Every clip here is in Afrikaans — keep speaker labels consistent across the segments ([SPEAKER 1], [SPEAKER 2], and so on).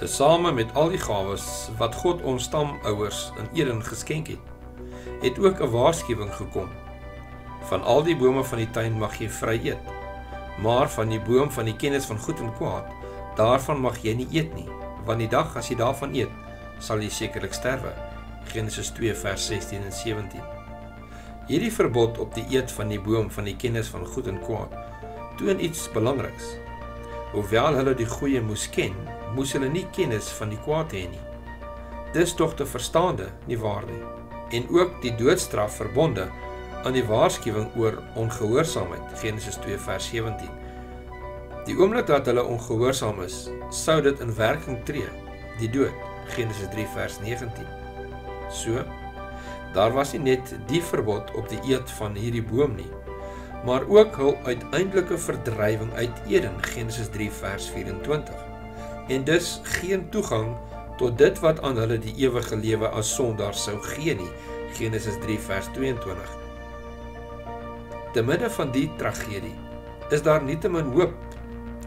[SPEAKER 1] tesame met al die gawes wat God ons stamouers in Eden geskenk het, het ook 'n waarskuwing gekom. Van al die bome van die tuin mag jy vry eet, maar van die boom van die kennis van goed en kwaad, daarvan mag jy nie eet nie, want die dag as jy daarvan eet, sal jy sekerlik sterwe. Genesis 2 vers 16 en 17. Hierdie verbod op die eet van die boom van die kennis van goed en kwaad toon iets belangriks. Hoewel hulle die goeie moes ken, moes hulle nie kennis van die kwaad hê nie. Dis tog te verstaande, nie waar nie? En ook die doodstraf verbonde aan die waarskuwing oor ongehoorsaamheid, Genesis 2:17. Die oomblik dat hulle ongehoorsaam is, sou dit in werking tree, die dood, Genesis 3:19. So daar was nie net die verbod op die eet van hierdie boom nie, maar ook hul uiteindelike verdrywing uit Eden, Genesis 3:24 en dus geen toegang tot dit wat aan hulle die ewige lewe as sondaar sou gee nie. Genesis 3 vers 22. Te midde van die tragedie is daar nietemin hoop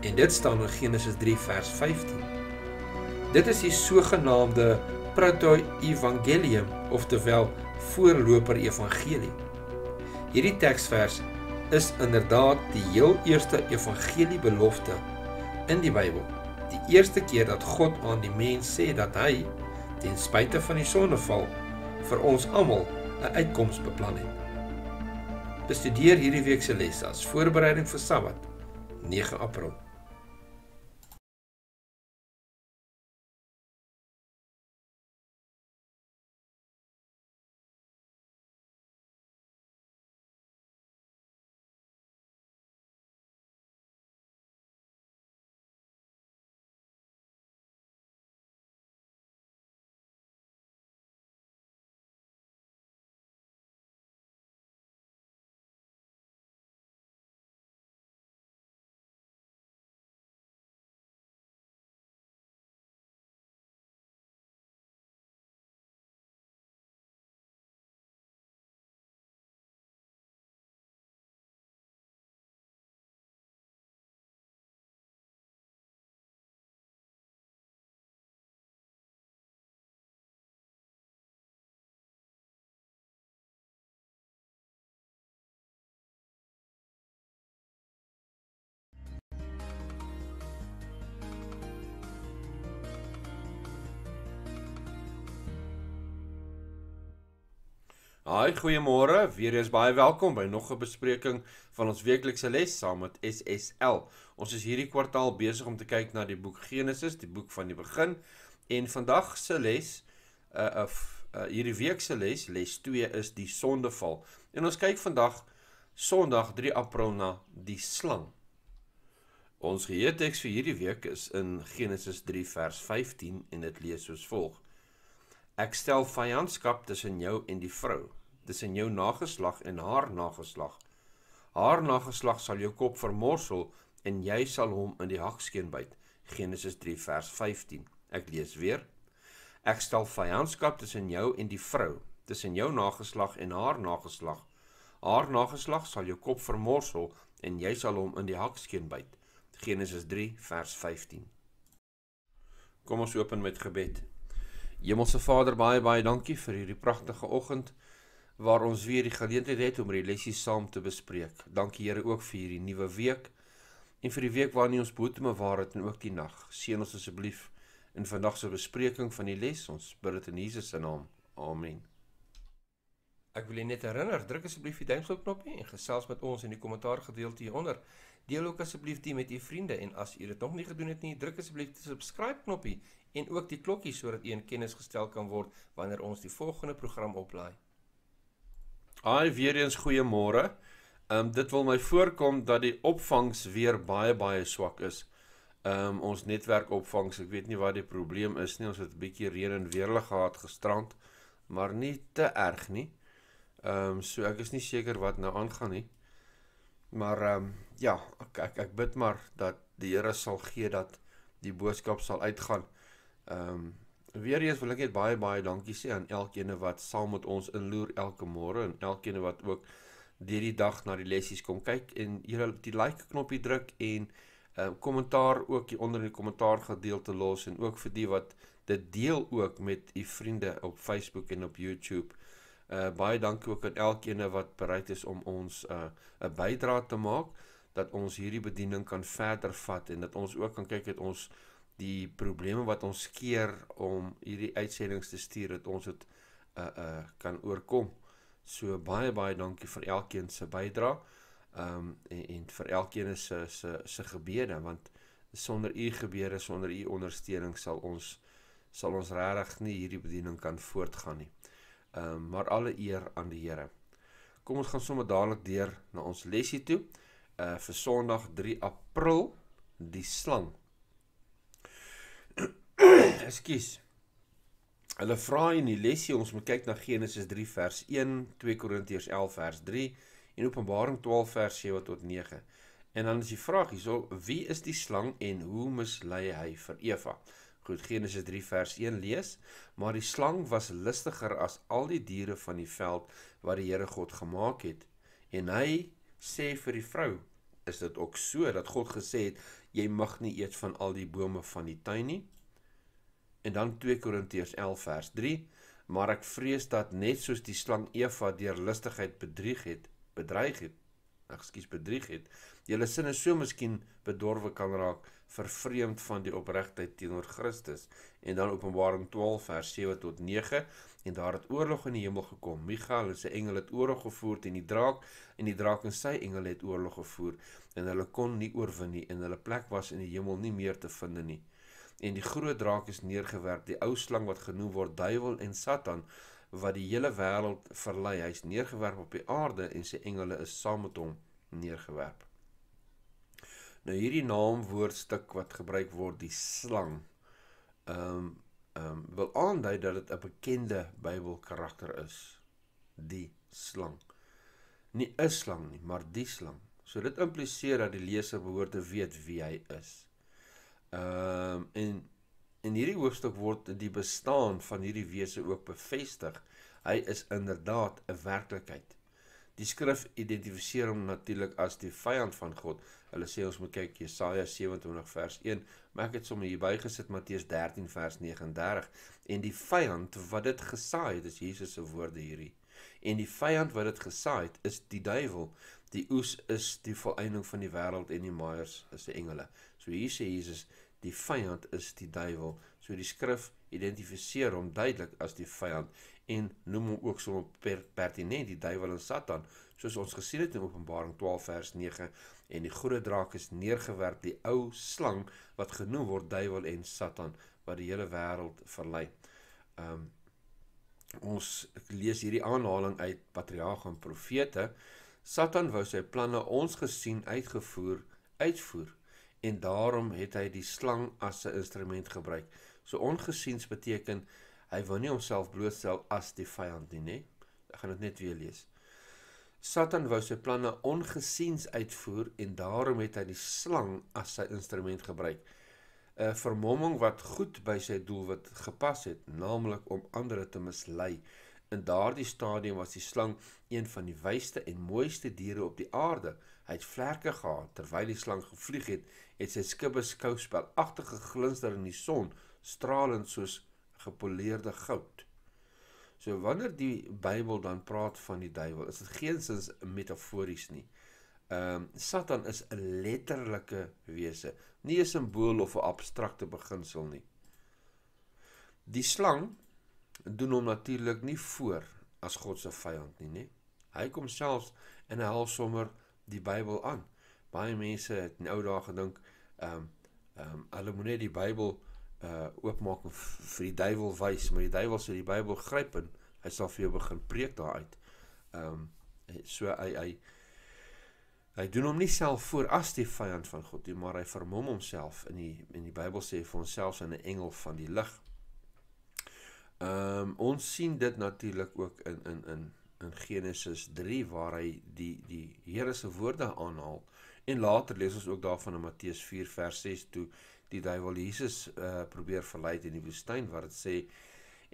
[SPEAKER 1] en dit staan in Genesis 3 vers 15. Dit is die sogenaamde proto-evangelium, oftewel voorloper evangelie. Hierdie teksvers is inderdaad die heel eerste evangeliebelofte in die Bybel die eerste keer dat God aan die mens sê dat hy ten spyte van die sondeval vir ons almal 'n uitkoms beplan het. Bestudeer hierdie week se lesse as voorbereiding vir Sabbat, 9 April. Haai, goeiemôre. Weer eens baie welkom by nog 'n bespreking van ons weeklikse les saam met SSL. Ons is hierdie kwartaal besig om te kyk na die boek Genesis, die boek van die begin. En vandag se les, uh eh, of eh, uh, eh, uh, hierdie week se les, les 2 is die sondeval. En ons kyk vandag Sondag 3 April na die slang. Ons geheue teks vir hierdie week is in Genesis 3 vers 15 en dit lees soos volg: Ek stel vyandskap tussen jou en die vrou, tussen jou nageslag en haar nageslag. Haar nageslag sal jou kop vermorsel en jy sal hom in die hakskeen byt. Genesis 3 vers 15. Ek lees weer. Ek stel vyandskap tussen jou en die vrou, tussen jou nageslag en haar nageslag. Haar nageslag sal jou kop vermorsel en jy sal hom in die hakskeen byt. Genesis 3 vers 15. Kom ons open met gebed. Hemelse Vader, baie baie dankie vir hierdie pragtige oggend waar ons weer die geleentheid het om hierdie lesse saam te bespreek. Dankie Here ook vir hierdie nuwe week en vir die week waarin ons boete mekaar het en ook die nag. Seën ons asseblief in vandag se bespreking van die les. Ons bid dit in Jesus se naam. Amen. Ek wil net herinner, druk asseblief die duimpelknopie en gesels met ons in die kommentaar gedeelte hieronder. Deel ook asseblief dit met u vriende en as u dit nog nie gedoen het nie, druk asseblief die subscribe knoppie en ook die klokkie sodat u in kennis gestel kan word wanneer ons die volgende program oplaai. Ai weer eens goeiemôre. Ehm um, dit wil my voorkom dat die opvangs weer baie baie swak is. Ehm um, ons netwerk opvangs, ek weet nie wat die probleem is nie. Ons het 'n bietjie reën en weerlig gehad gisterand, maar nie te erg nie. Ehm um, so ek is nie seker wat nou aangaan nie. Maar ehm um, ja, ek, ek ek bid maar dat die Here sal gee dat die boodskap sal uitgaan. Ehm um, weer eens wil ek net baie baie dankie sê aan elkeen wat saam met ons inloer elke môre en elkeen wat ook deur die dag na die lessies kom kyk en julle die like knoppie druk en ehm uh, kommentaar ook hier onder in die kommentaar gedeelte los en ook vir die wat dit deel ook met u vriende op Facebook en op YouTube. Uh baie dankie ook aan elkeen wat bereid is om ons 'n uh, eh, 'n bydra te maak dat ons hierdie bediening kan verder vat en dat ons ook kan kyk het ons die probleme wat ons keer om hierdie uitsendings te stuur dat ons dit uh eh, uh kan oorkom. So baie baie dankie vir elkeen se bydra. Um ehm, en, en vir elkeen se se se gebede want sonder u gebede, sonder u ondersteuning sal ons sal ons regtig nie hierdie bediening kan voortgaan nie. Ehm um, maar alle eer aan die Here. Kom ons gaan sommer dadelik deur na ons lesie toe. Uh vir Sondag 3 April die slang. Ekskuus. Hulle vra in die lesie ons moet kyk na Genesis 3 vers 1, 2 Korintiërs 11 vers 3 en Openbaring 12 vers 7 tot 9. En dan is die vraag hierso, wie is die slang en hoe mislei hy vir Eva? Goed, Genesis 3 vers 1 lees: Maar die slang was listiger as al die diere van die veld wat die Here God gemaak het. En hy sê vir die vrou: Is dit ook so dat God gesê het jy mag nie eet van al die bome van die tuin nie? En dan 2 Korintiërs 11 vers 3: Maar ek vrees dat net soos die slang Eva deur listigheid bedrieg het, bedreig het, ekskuus, bedrieg het, julle sinne so miskien bedorwe kan raak vervreemd van die opregtheid teenoor Christus. En dan Openbaring 12 vers 7 tot 9 en daar het oorlog in die hemel gekom. Michael en sy engele het oorlog gevoer teen die draak en die draak en sy engele het oorlog gevoer en hulle kon nie oorwin nie en hulle plek was in die hemel nie meer te vind nie. En die groot draak is neergewerp, die ou slang wat genoem word duiwel en Satan wat die hele wêreld verlei. Hy's neergewerp op die aarde en sy engele is saam met hom neergewerp. Nou hierdie naamwoordstuk wat gebruik word, die slang, ehm um, ehm um, wil aandui dat dit 'n bekende Bybelkarakter is. Die slang. Nie 'n slang nie, maar die slang. So dit impliseer dat die leser behoort te weet wie hy is. Ehm um, en in hierdie hoofstuk word die bestaan van hierdie wese ook bevestig. Hy is inderdaad 'n werklikheid. Die skrif identifiseer hom natuurlik as die vyand van God. Hulle sê ons moet kyk Jesaja 27 vers 1, maar ek het sommer hierby gesit Matteus 13 vers 39 en die vyand wat dit gesaai het, is Jesus se woorde hierdie. En die vyand wat dit gesaai het, is die duiwel. Die oes is die volëinding van die wêreld en die maaiers is die engele. So hier sê Jesus, die vyand is die duiwel. So die skrif identifiseer hom duidelik as die vyand en noem hom ook sommer per, pertinent die duiwel en Satan, soos ons gesien het in Openbaring 12 vers 9 en die groot draak is neergewerp die ou slang wat genoem word duiwel en Satan wat die hele wêreld verlei. Um ons lees hierdie aanhaling uit Patriarge en Profete. Satan wou sy planne ons gesien uitgevoer uitvoer en daarom het hy die slang as 'n instrument gebruik. So ongesiens beteken Hy wou nie homself blootstel as die vyand nie, nê? Nee. Ek gaan dit net weer lees. Satan wou sy planne ongesiens uitvoer en daarom het hy die slang as sy instrument gebruik. 'n Vermomming wat goed by sy doelwit gepas het, naamlik om ander te mislei. In daardie stadium was die slang een van die wysste en mooiste diere op die aarde. Hy het vlerke gehad terwyl die slang gevlieg het, het sy skubbe skouspel agter geglinster in die son, stralend soos gepoleerde goud. So wanneer die Bybel dan praat van die duiwel, is dit geensins metafories nie. Ehm um, Satan is 'n letterlike wese, nie 'n simbool of 'n abstrakte beginsel nie. Die slang doen hom natuurlik nie voor as God se vyand nie, nê? Hy kom selfs in 'n hel sommer die Bybel aan. Baie mense het nou daag gedink, ehm um, ehm um, hulle moet net die Bybel uh oopmaak en vir die duiwel wys, maar die duiwel sou die Bybel gryp en hy sal vir jou begin preek daaruit. Ehm um, so hy hy hy doen hom nie self voor as die vyand van God nie, maar hy vermom homself in die in die Bybel sê vir homself in 'n engel van die lig. Ehm um, ons sien dit natuurlik ook in in in in Genesis 3 waar hy die die Here se woorde aanhaal en later lees ons ook daarvan in Matteus 4 vers 6 toe uh die duiwel Jesus uh, probeer verlei in die woestyn waar dit sê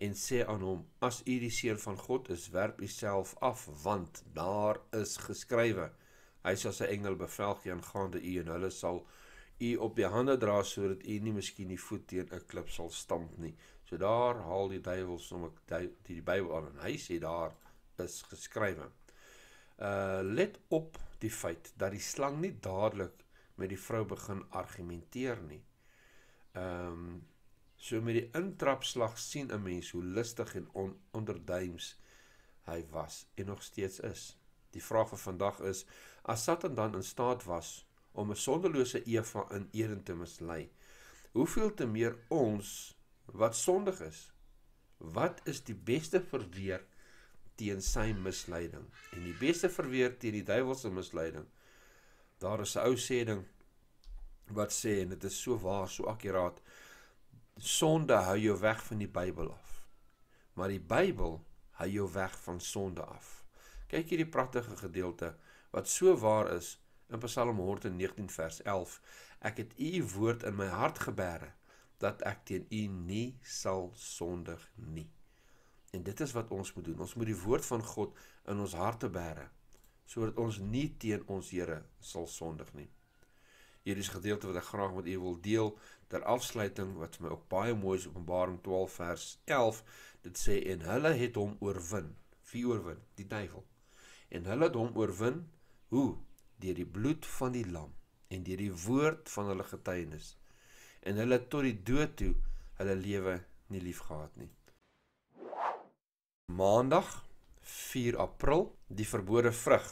[SPEAKER 1] en sê aan hom as u die seun van God is werp u self af want daar is geskrywe hy sal sy engel bevel gee aangaande u en hulle sal u op die hande dra sodat u nie miskien die voet teen 'n klip sal stamp nie so daar haal die duiwel sommer die, die Bybel aan en hy sê daar is geskrywe uh let op die feit dat die slang nie dadelik met die vrou begin argumenteer nie Ehm um, so met die intrapslag sien 'n mens hoe lustig en on, onderduims hy was en nog steeds is. Die vraag vir vandag is as Satan dan in staat was om 'n sondelose Eva in Eden te mislei. Hoeveel te meer ons wat sondig is. Wat is die beste verweer teen sy misleiding? En die beste verweer teen die duiwelse misleiding. Daar is 'n ou sêding wat sê en dit is so waar, so akuraat. Sonde hou jou weg van die Bybel af. Maar die Bybel hou jou weg van sonde af. Kyk hierdie pragtige gedeelte wat so waar is in Psalm 119 vers 11. Ek het u woord in my hart gebere dat ek teen u nie sal sondig nie. En dit is wat ons moet doen. Ons moet die woord van God in ons harte bære sodat ons nie teen ons Here sal sondig nie hierdie gedeelte wat ek graag met u wil deel ter afsluiting wat vir my ook baie mooi is Openbaring 12 vers 11 dit sê en hulle het hom oorwin wie oorwin die duiwel en hulle het hom oorwin hoe deur die bloed van die lam en deur die woord van hulle getuienis en hulle tot die dood toe hulle lewe nie liefgehad nie maandag 4 april die verbode vrug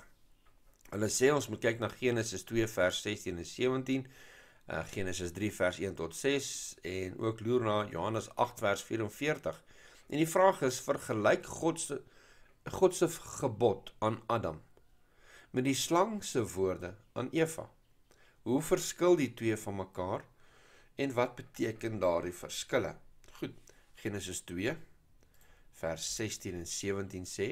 [SPEAKER 1] Hulle sê ons moet kyk na Genesis 2 vers 16 en 17, uh, eh, Genesis 3 vers 1 tot 6 en ook loer na Johannes 8 vers 44. En die vraag is vergelyk God se God se gebod aan Adam met die slang se woorde aan Eva. Hoe verskil die twee van mekaar en wat beteken daardie verskille? Goed, Genesis 2 vers 16 en 17 sê: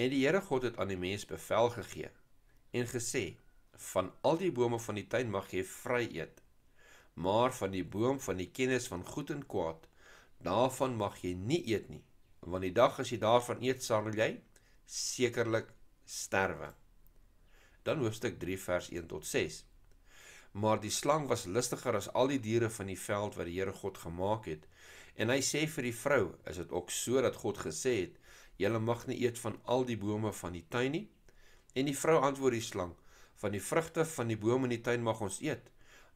[SPEAKER 1] En die Here God het aan die mens bevel gegee en gesê: Van al die bome van die tuin mag jy vry eet, maar van die boom van die kennis van goed en kwaad, daarvan mag jy nie eet nie, want die dag as jy daarvan eet, sal jy sekerlik sterwe. Dan hoofstuk 3 vers 1 tot 6. Maar die slang was listiger as al die diere van die veld wat die Here God gemaak het. En hy sê vir die vrou: "Is dit ook so dat God gesê het: Julle mag nie eet van al die bome van die tuin nie?" En die vrou antwoord die slang: Van die vrugte van die boom in die tuin mag ons eet,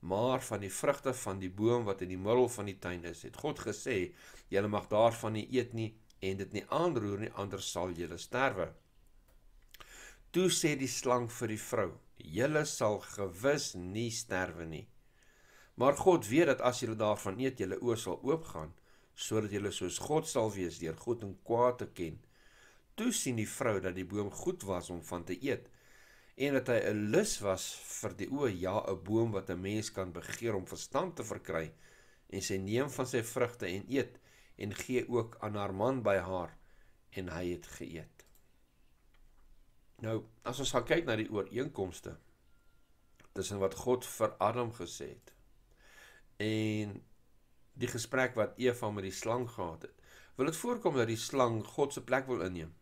[SPEAKER 1] maar van die vrugte van die boom wat in die middel van die tuin is, het God gesê: Julle mag daarvan nie eet nie en dit nie aanroer nie, anders sal julle sterwe. Toe sê die slang vir die vrou: Julle sal gewis nie sterwe nie. Maar God weet dat as julle daarvan eet, julle oë sal oopgaan sodat julle soos God sal wees deur goed en kwaad te ken. Toe sien die vrou dat die boom goed was om van te eet en dat hy 'n lus was vir die oë, ja, 'n boom wat 'n mens kan begeer om verstand te verkry en sy neem van sy vrugte en eet en gee ook aan haar man by haar en hy het geëet. Nou, as ons kyk na die ooreenkomste tussen wat God vir Adam gesê het en die gesprek wat Eva met die slang gehad het, wil dit voorkom dat die slang God se plek wil inneem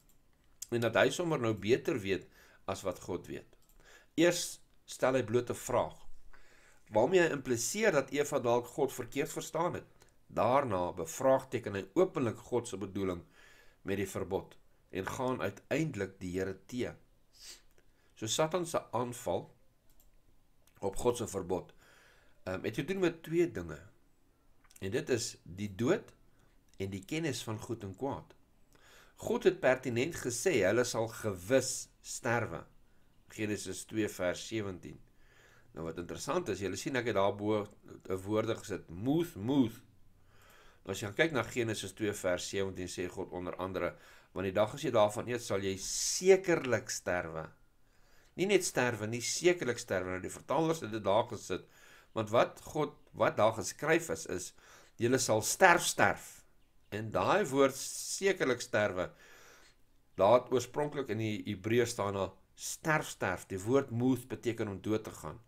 [SPEAKER 1] en dat hy sommer nou beter weet as wat God weet. Eers stel hy bloot 'n vraag waarmee hy impliseer dat Eva dalk God verkeerd verstaan het. Daarna bevraagteken hy openlik God se bedoeling met die verbod en gaan uiteindelik die Here te. So Satan se aanval op God se verbod ehm um, het te doen met twee dinge. En dit is die dood en die kennis van goed en kwaad. God het pertinent gesê hulle sal gewis sterwe. Genesis 2 vers 17. Nou wat interessant is, jy sien ek het daarbo 'n eh, woorde gesit, moos moos. Nou as jy kyk na Genesis 2 vers 17 sê God onder andere, want die dag as jy daarvan eet, sal jy sekerlik sterwe. Nie net sterwe nie, sekerlik sterwe. Nou die vertalers het dit daar gesit, want wat God wat daar geskryf is is jy sal sterf sterf. En daai woord sekerlik sterwe laat oorspronklik in die Hebreë staan na sterf sterf. Die woord moth beteken om dood te gaan.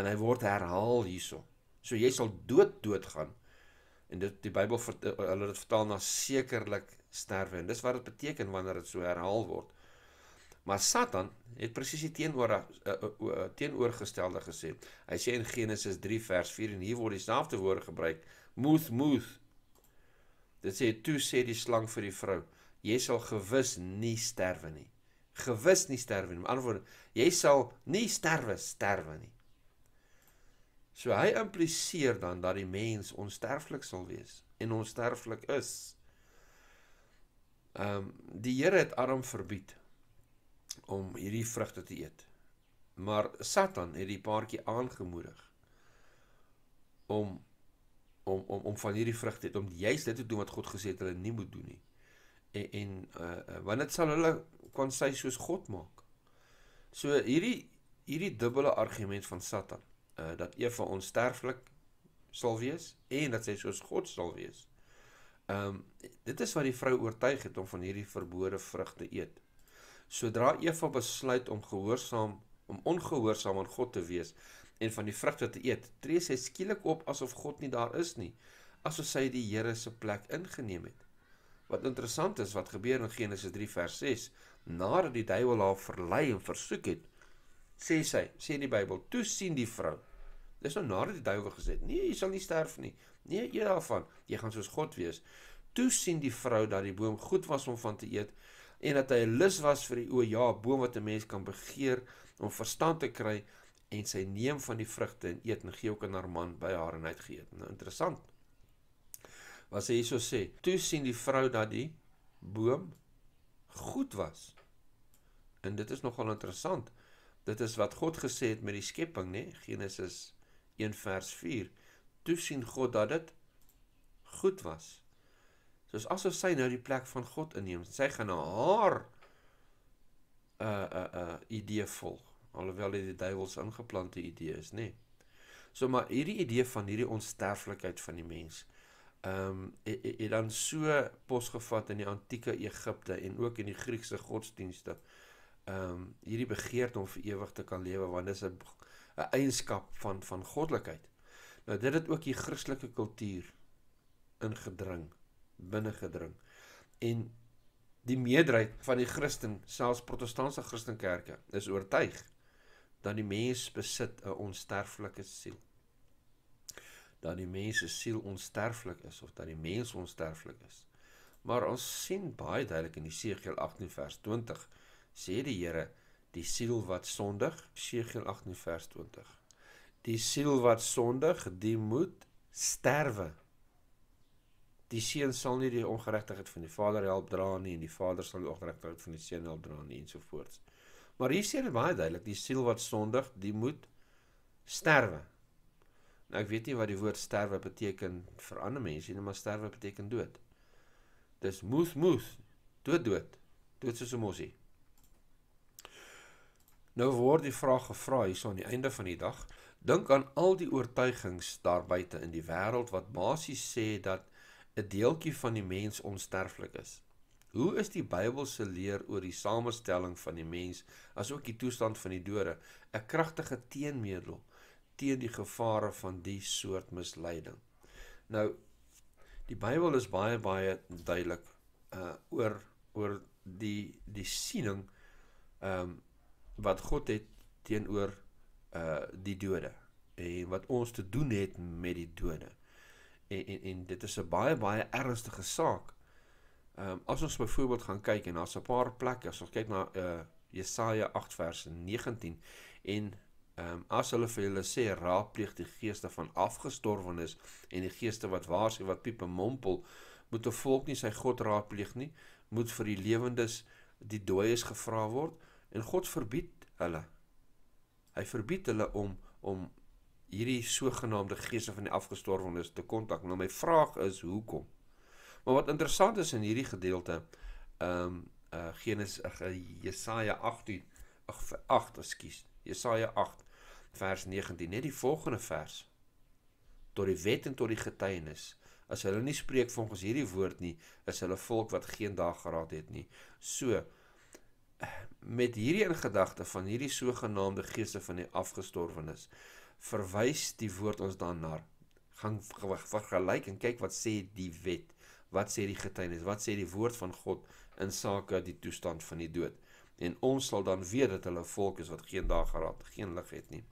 [SPEAKER 1] En hy word herhaal hierso. So jy sal dood dood gaan. En dit die Bybel eh, hulle dit vertaal na sekerlik sterwe en dis wat dit beteken wanneer dit so herhaal word. Maar Satan het presies die eh, eh, teenoorgestelde gesê. Hy sê in Genesis 3 vers 4 en hier word dieselfde woord gebruik, moth moth Dit sê toe sê die slang vir die vrou: "Jy sal gewis nie sterwe nie." Gewis nie sterwe nie. Met ander woorde, jy sal nie sterwe sterwe nie. So hy impliseer dan dat die mens onsterflik sal wees en onsterflik is. Ehm um, die Here het Adam verbied om hierdie vrugte te eet. Maar Satan het die paartjie aangemoedig om om om om van hierdie vrug te eet om juis dit te doen wat God gesê het hulle nie moet doen nie. En en uh, want dit sal hulle kon sy soos God maak. So hierdie hierdie dubbele argument van Satan, uh dat Eva onsterflik sal wees en dat sy soos God sal wees. Ehm um, dit is wat die vrou oortuig het om van hierdie verbode vrug te eet. Sodra Eva besluit om gehoorsaam om ongehoorsaam aan God te wees, en van die vrug wat hy eet, tree sy skielik op asof God nie daar is nie, asof sy die Here se plek ingeneem het. Wat interessant is wat gebeur in Genesis 3 vers 6, nadat die duiwel haar verlei en versoek het, sê sy, sê in die Bybel, toe sien die vrou. Dis nou nadat die duiwel gesê het, nee, jy sal nie sterf nie. Nee, eet daarvan, jy gaan soos God wees. Toe sien die vrou dat die boom goed was om van te eet en dat hy 'n lus was vir die o ja, boom wat 'n mens kan begeer om verstand te kry en sy neem van die vrugte en eet en gee ook aan haar man by haar en hy het geëet. Nou interessant. Wat sy hierso sê, toe sien die vrou dat die boom goed was. En dit is nogal interessant. Dit is wat God gesê het met die skepping, nê? Genesis 1 vers 4. Toe sien God dat dit goed was. Soos asof sy nou die plek van God inneem. Sy gaan na haar uh uh uh idee volg alhoewel dit die duiwels ingeplante idee is, nê. Nee. So maar hierdie idee van hierdie onsterflikheid van die mens, ehm um, het, het dan so posgevat in die antieke Egipte en ook in die Griekse godsdienste. Ehm um, hierdie begeerte om vir ewig te kan lewe want dit is 'n 'n eienskap van van goddelikheid. Nou dit het ook die Christelike kultuur ingedring, binne gedring. En die meerderheid van die Christen, selfs protestantse Christenkerke, is oortuig dan die mens besit 'n onsterflike siel. Dat die mens se siel onsterflik is of dat die mens onsterflik is. Maar ons sien baie duidelik in Jesegiel 18 vers 20 sê die Here die siel wat sondig, Jesegiel 18 vers 20. Die siel wat sondig, die moet sterwe. Die seun sal nie die ongeregtigheid van die vader help dra nie en die vader sal die ongeregtigheid van die seun help dra nie ensovoorts. So Maar hier sê dit baie duidelik, die siel wat sondig, die moet sterwe. Nou ek weet nie wat die woord sterwe beteken vir ander mense nie, maar sterwe beteken dood. Dis moes moes, dood dood, dood soos 'n mossie. Nou word die vraag gevra hierso aan die einde van die dag. Dink aan al die oortuigings daar buite in die wêreld wat basies sê dat 'n deeltjie van die mens onsterflik is. Hoe is die Bybelse leer oor die samestelling van die mens asook die toestand van die dode 'n kragtige teenmiddel teen die gevare van die soort misleiding? Nou die Bybel is baie baie duidelik uh oor oor die die siening ehm um, wat God het teenoor uh die dode en wat ons te doen het met die dode. En en, en dit is 'n baie baie ernstige saak Ehm um, as ons byvoorbeeld gaan kyk en daar's 'n paar plekke as ons kyk na uh Jesaja 8 vers 19 en ehm um, as hulle vir julle sê raadpleeg die geeste van afgestorwenes en die geeste wat waarsku wat piep en mompel moet 'n volk nie sy God raadpleeg nie moet vir die lewendes die dooies gevra word en God verbied hulle hy verbied hulle om om hierdie sogenaamde geeste van die afgestorwenes te kontak nou my vraag is hoekom Maar wat interessant is in hierdie gedeelte, ehm um, uh, Genesis uh, Jesaja 18 ag, ekskuus, Jesaja 8 vers 19, net die volgende vers. Tot die wet en tot die getuienis As hulle nie spreek volgens hierdie woord nie, is hulle volk wat geen dag geraad het nie. So met hierdie in gedagte van hierdie sogenaamde geeste van die afgestorwenes, verwys die woord ons dan na gaan vergelyk en kyk wat sê die wet wat sê die getuienis? Wat sê die woord van God in sake die toestand van die dood? En ons sal dan weet dat hulle volk is wat geen dag geraad, geen lig het nie.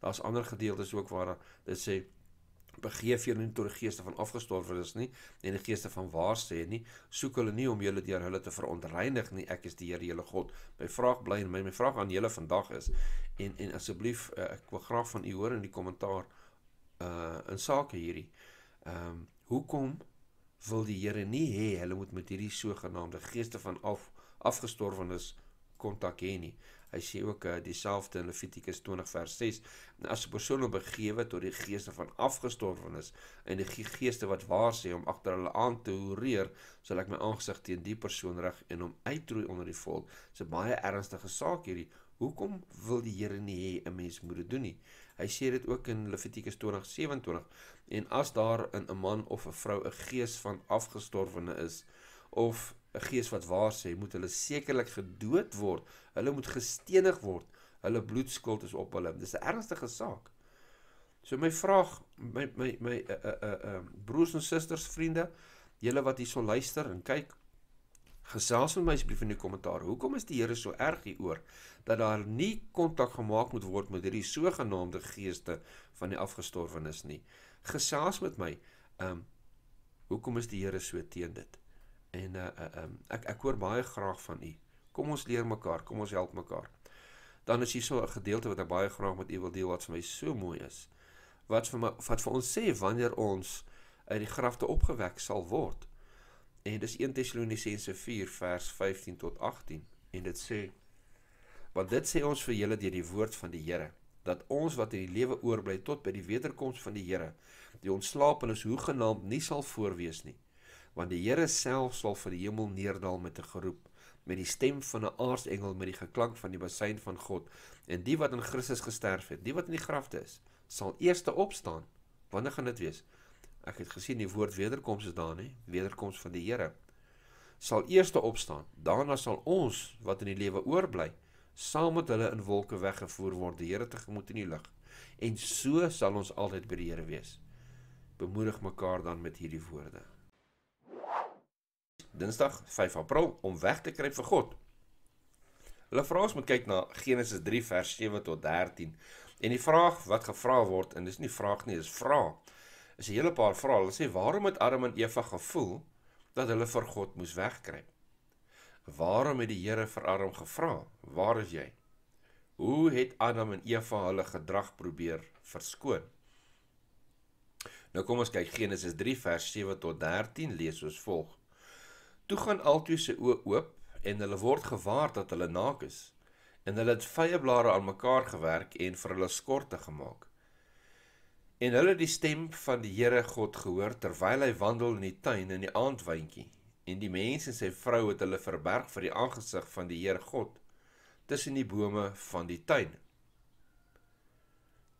[SPEAKER 1] Daar's ander gedeeltes ook waar dit sê begeef julle nie tot die geeste van afgestorwenes nie en die geeste van waar sê nie soek hulle nie om julle deur hulle te verontreinig nie ek is die Here julle God my vraag bly en my my vraag aan julle vandag is en en asseblief eh, ek wil graag van u hoor in die kommentaar uh in sake hierdie ehm um, hoekom wil die Here nie hê hulle moet met hierdie sogenaamde geeste van af afgestorwenes kontak hê nie. Hy sê ook uh, eh, dieselfde in Levitikus 20 vers 6, en as 'n persoon hom begewe tot die geeste van afgestorwenes en die geeste wat waar sê om agter hulle aan te hoereer, sal ek my aangesig teen die persoon rig en hom uitroei onder die volk. Dis 'n baie ernstige saak hierdie. Hoekom wil die Here nie hê 'n mens moet dit doen nie? Hy sê dit ook in Levitikus 20:27 en as daar in 'n man of 'n vrou 'n gees van afgestorwene is of 'n gees wat waar sê, moet hulle sekerlik gedood word. Hulle moet gestenig word. Hulle bloedskuld is op hulle. Dis 'n ernstige saak. So my vraag my my my uh uh uh, uh broers en susters, vriende, julle wat hierso luister en kyk, gesels met my asseblief in die kommentaar. Hoekom is die Here so erg hieroor? dat daar nie kontak gemaak moet word met hierdie sogenaamde geeste van die afgestorwenes nie. Gesaas met my. Ehm um, hoekom is die Here so teen dit? En uh ehm uh, um, ek ek hoor baie graag van u. Kom ons leer mekaar, kom ons help mekaar. Dan is hier so 'n gedeelte wat ek baie graag met u wil deel wat vir my so mooi is. Wat vir my wat vir ons sê wanneer ons uit die grafte opgewek sal word. En dis 1 Tessalonisense 4 vers 15 tot 18 en dit sê want dit sê ons vir julle deur die woord van die Here dat ons wat in die lewe oorbly tot by die wederkoms van die Here die ontslaapenes hoegenaamd nie sal voorwees nie want die Here self sal van die hemel neerdal met 'n geroep met die stem van 'n aartsengel met die geklank van die basuin van God en die wat in Christus gesterf het die wat in die grafte is sal eerste opstaan wanneer gaan dit wees ek het gesien die woord wederkoms is daar nie wederkoms van die Here sal eerste opstaan daarna sal ons wat in die lewe oorbly saam met hulle in wolke weggevoer word die Here tegemoet in die lig. En so sal ons altyd by die Here wees. Bemoedig mekaar dan met hierdie woorde. Dinsdag 5 April om weg te kry vir God. Hulle vra ons moet kyk na Genesis 3 vers 7 tot 13. En die vraag wat gevra word en dis nie vraag nie, dis vra. Is 'n hele paar vrae. Hulle sê waarom het Adam en Eva gevoel dat hulle vir God moes wegkruip? Waarom het die Here vir Adam gevra? Waar is jy? Hoe het Adam en Eva hulle gedrag probeer verskoon? Nou kom ons kyk Genesis 3 vers 7 tot 13 lees ons volg. Toe gaan altoe se oë oop en hulle word gewaar dat hulle naak is en hulle het vye blare aan mekaar gewerk en vir hulle skorte gemaak. En hulle het die stem van die Here God gehoor terwyl hy wandel in die tuin in die aandwindjie en die mense en sy vrou het hulle verberg vir die aangesig van die Here God tussen die bome van die tuin.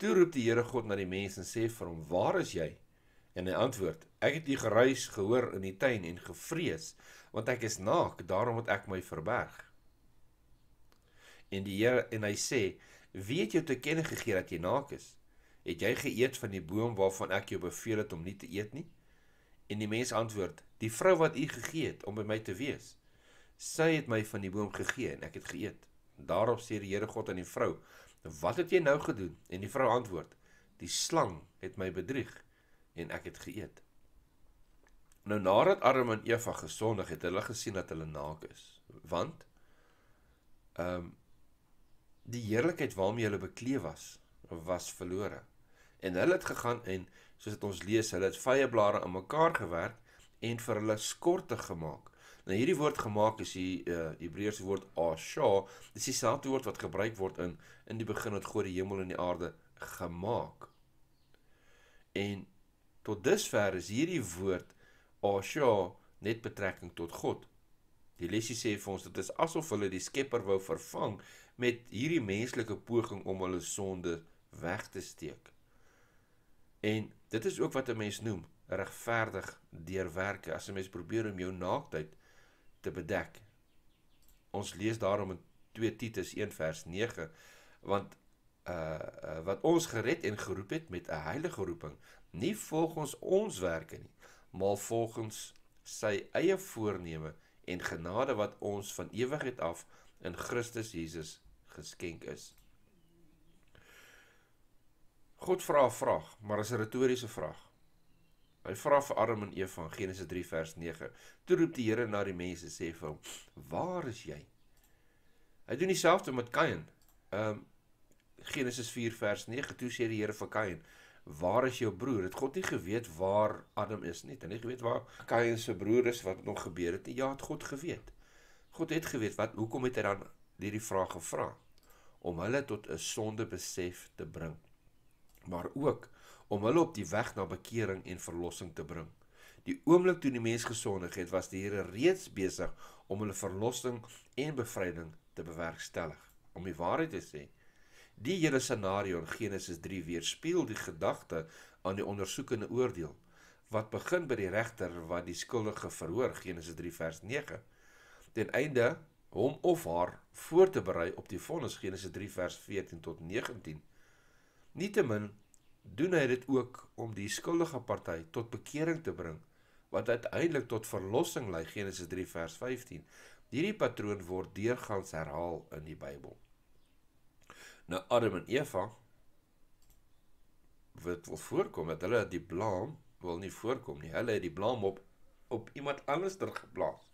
[SPEAKER 1] Toe roep die Here God na die mens en sê vir hom: "Waar is jy?" En hy antwoord: "Ek het u geruis gehoor in die tuin en gevrees, want ek is naak, daarom het ek my verberg." En die Here en hy sê: "Weet jy te kenne gegee dat jy naak is? Het jy geëet van die boom waarvan ek jou beveel het om nie te eet nie?" En die mens antwoord: "Die vrou wat u gegee het om by my te wees, sy het my van die boom gegee en ek het geëet." Daarop sê die Here God aan die vrou: "Wat het jy nou gedoen?" En die vrou antwoord: "Die slang het my bedrieg en ek het geëet." Nou nadat Adam en Eva gesondig het, hulle gesien dat hulle naak is, want ehm um, die heerlikheid waarmee hulle bekleed was, was verlore. En hulle het gegaan en soos dit ons lees, hulle het vrye blare aan mekaar gewerk en vir hulle skorte gemaak. Nou hierdie woord gemaak is die uh, Hebreëse woord asha, dis dieselfde woord wat gebruik word in in die begin het God die hemel en die aarde gemaak. En tot dusver is hierdie woord asha net betrekking tot God. Die lesie sê vir ons dit is asof hulle die Skepper wou vervang met hierdie menslike poging om hulle sonde weg te steek. En Dit is ook wat 'n mens noem regverdig deur werke as 'n mens probeer om jou naaktheid te bedek. Ons lees daarom in 2 Titus 1 vers 9 want uh wat ons gered en geroep het met 'n heilige roeping, nie volgens ons werke nie, maar volgens sy eie voorneme en genade wat ons van ewigheid af in Christus Jesus geskenk is. God vra 'n vraag, maar is 'n retoriese vraag. Hy vra vir Adam en Eva in Genesis 3 vers 9. Toe roep die Here na die mense sê vir hom: "Waar is jy?" Hy doen dieselfde met Kain. Ehm um, Genesis 4 vers 9 toe sê die Here vir Kain: "Waar is jou broer?" Het God nie geweet waar Adam is nie. Het hy nie geweet waar Kain se broer is wat nog gebeur het nie. Ja, het God geweet. God het geweet wat hoekom het hy dan hierdie vraag gevra? Om hulle tot 'n sonde besef te bring maar ook om hulle op die weg na bekering en verlossing te bring. Die oomblik toe die mens gesondig het, was die Here reeds besig om hulle verlossing en bevryding te bewerkstellig. Om die waarheid te sê, die hele scenario in Genesis 3 weerspieël die gedagte aan die ondersoekende oordeel wat begin by die regter wat die skuldige verhoor Genesis 3 vers 9 ten einde hom of haar voor te berei op die vonnis Genesis 3 vers 14 tot 19 Nietemin doen hy dit ook om die skuldige party tot bekering te bring wat uiteindelik tot verlossing lei Genesis 3 vers 15. Hierdie patroon word deurgangs herhaal in die Bybel. Nou Adam en Eva word wel voorkom dat hulle die blame wil nie voorkom nie. Hulle het die blame op op iemand anders ter geplaas.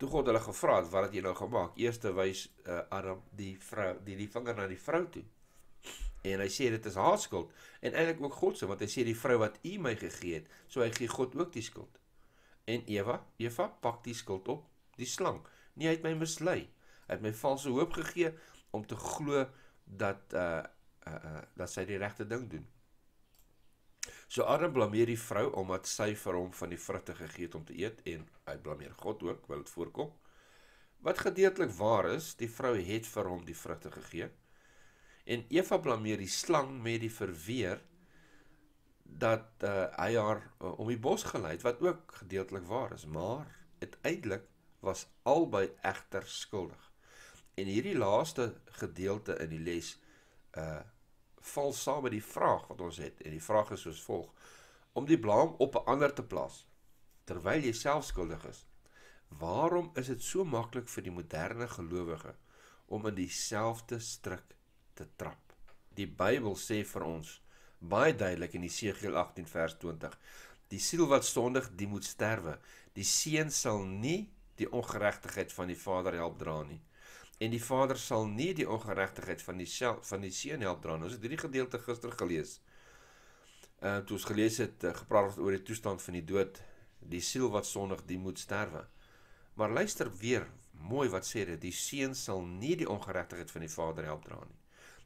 [SPEAKER 1] Toe God hulle gevra het wat het jy nou gemaak? Eerste wys uh, Adam die vrou die die vinger na die vrou toe. En hy sê dit is haar skuld en eintlik ook God se want hy sê die vrou wat U my gegee het, so hy gee God ook die skuld. En Eva, Eva pak die skuld op, die slang. Nee, hy het my mislei. Hy het my valse hoop gegee om te glo dat uh uh, uh dat sy die regte ding doen. So Adam blameer die vrou omdat sy vir hom van die vrugte gegee het om te eet en hy blameer God ook, wil dit voorkom. Wat gedeeltelik waar is, die vrou het vir hom die vrugte gegee En Eva blameer die slang met die verweer dat uh, hy haar uh, om die bos gelei het wat ook gedeeltelik waar is, maar uiteindelik was albei egter skuldig. En hierdie laaste gedeelte in die les uh val saam met die vraag wat ons het en die vraag is soos volg: om die blaam op 'n ander te plaas terwyl jy self skuldig is. Waarom is dit so maklik vir die moderne gelowige om in dieselfde struik te trap. Die Bybel sê vir ons baie duidelik in Jesegiel 18 vers 20: Die siel wat sondig, die moet sterwe. Die seun sal nie die ongeregtigheid van die vader help dra nie en die vader sal nie die ongeregtigheid van die sel, van die seun help dra nie. Ons het hierdie gedeelte gister gelees. Uh toe ons gelees het uh, gepraat het oor die toestand van die dood, die siel wat sondig, die moet sterwe. Maar luister weer mooi wat sê dit, die seun sal nie die ongeregtigheid van die vader help dra nie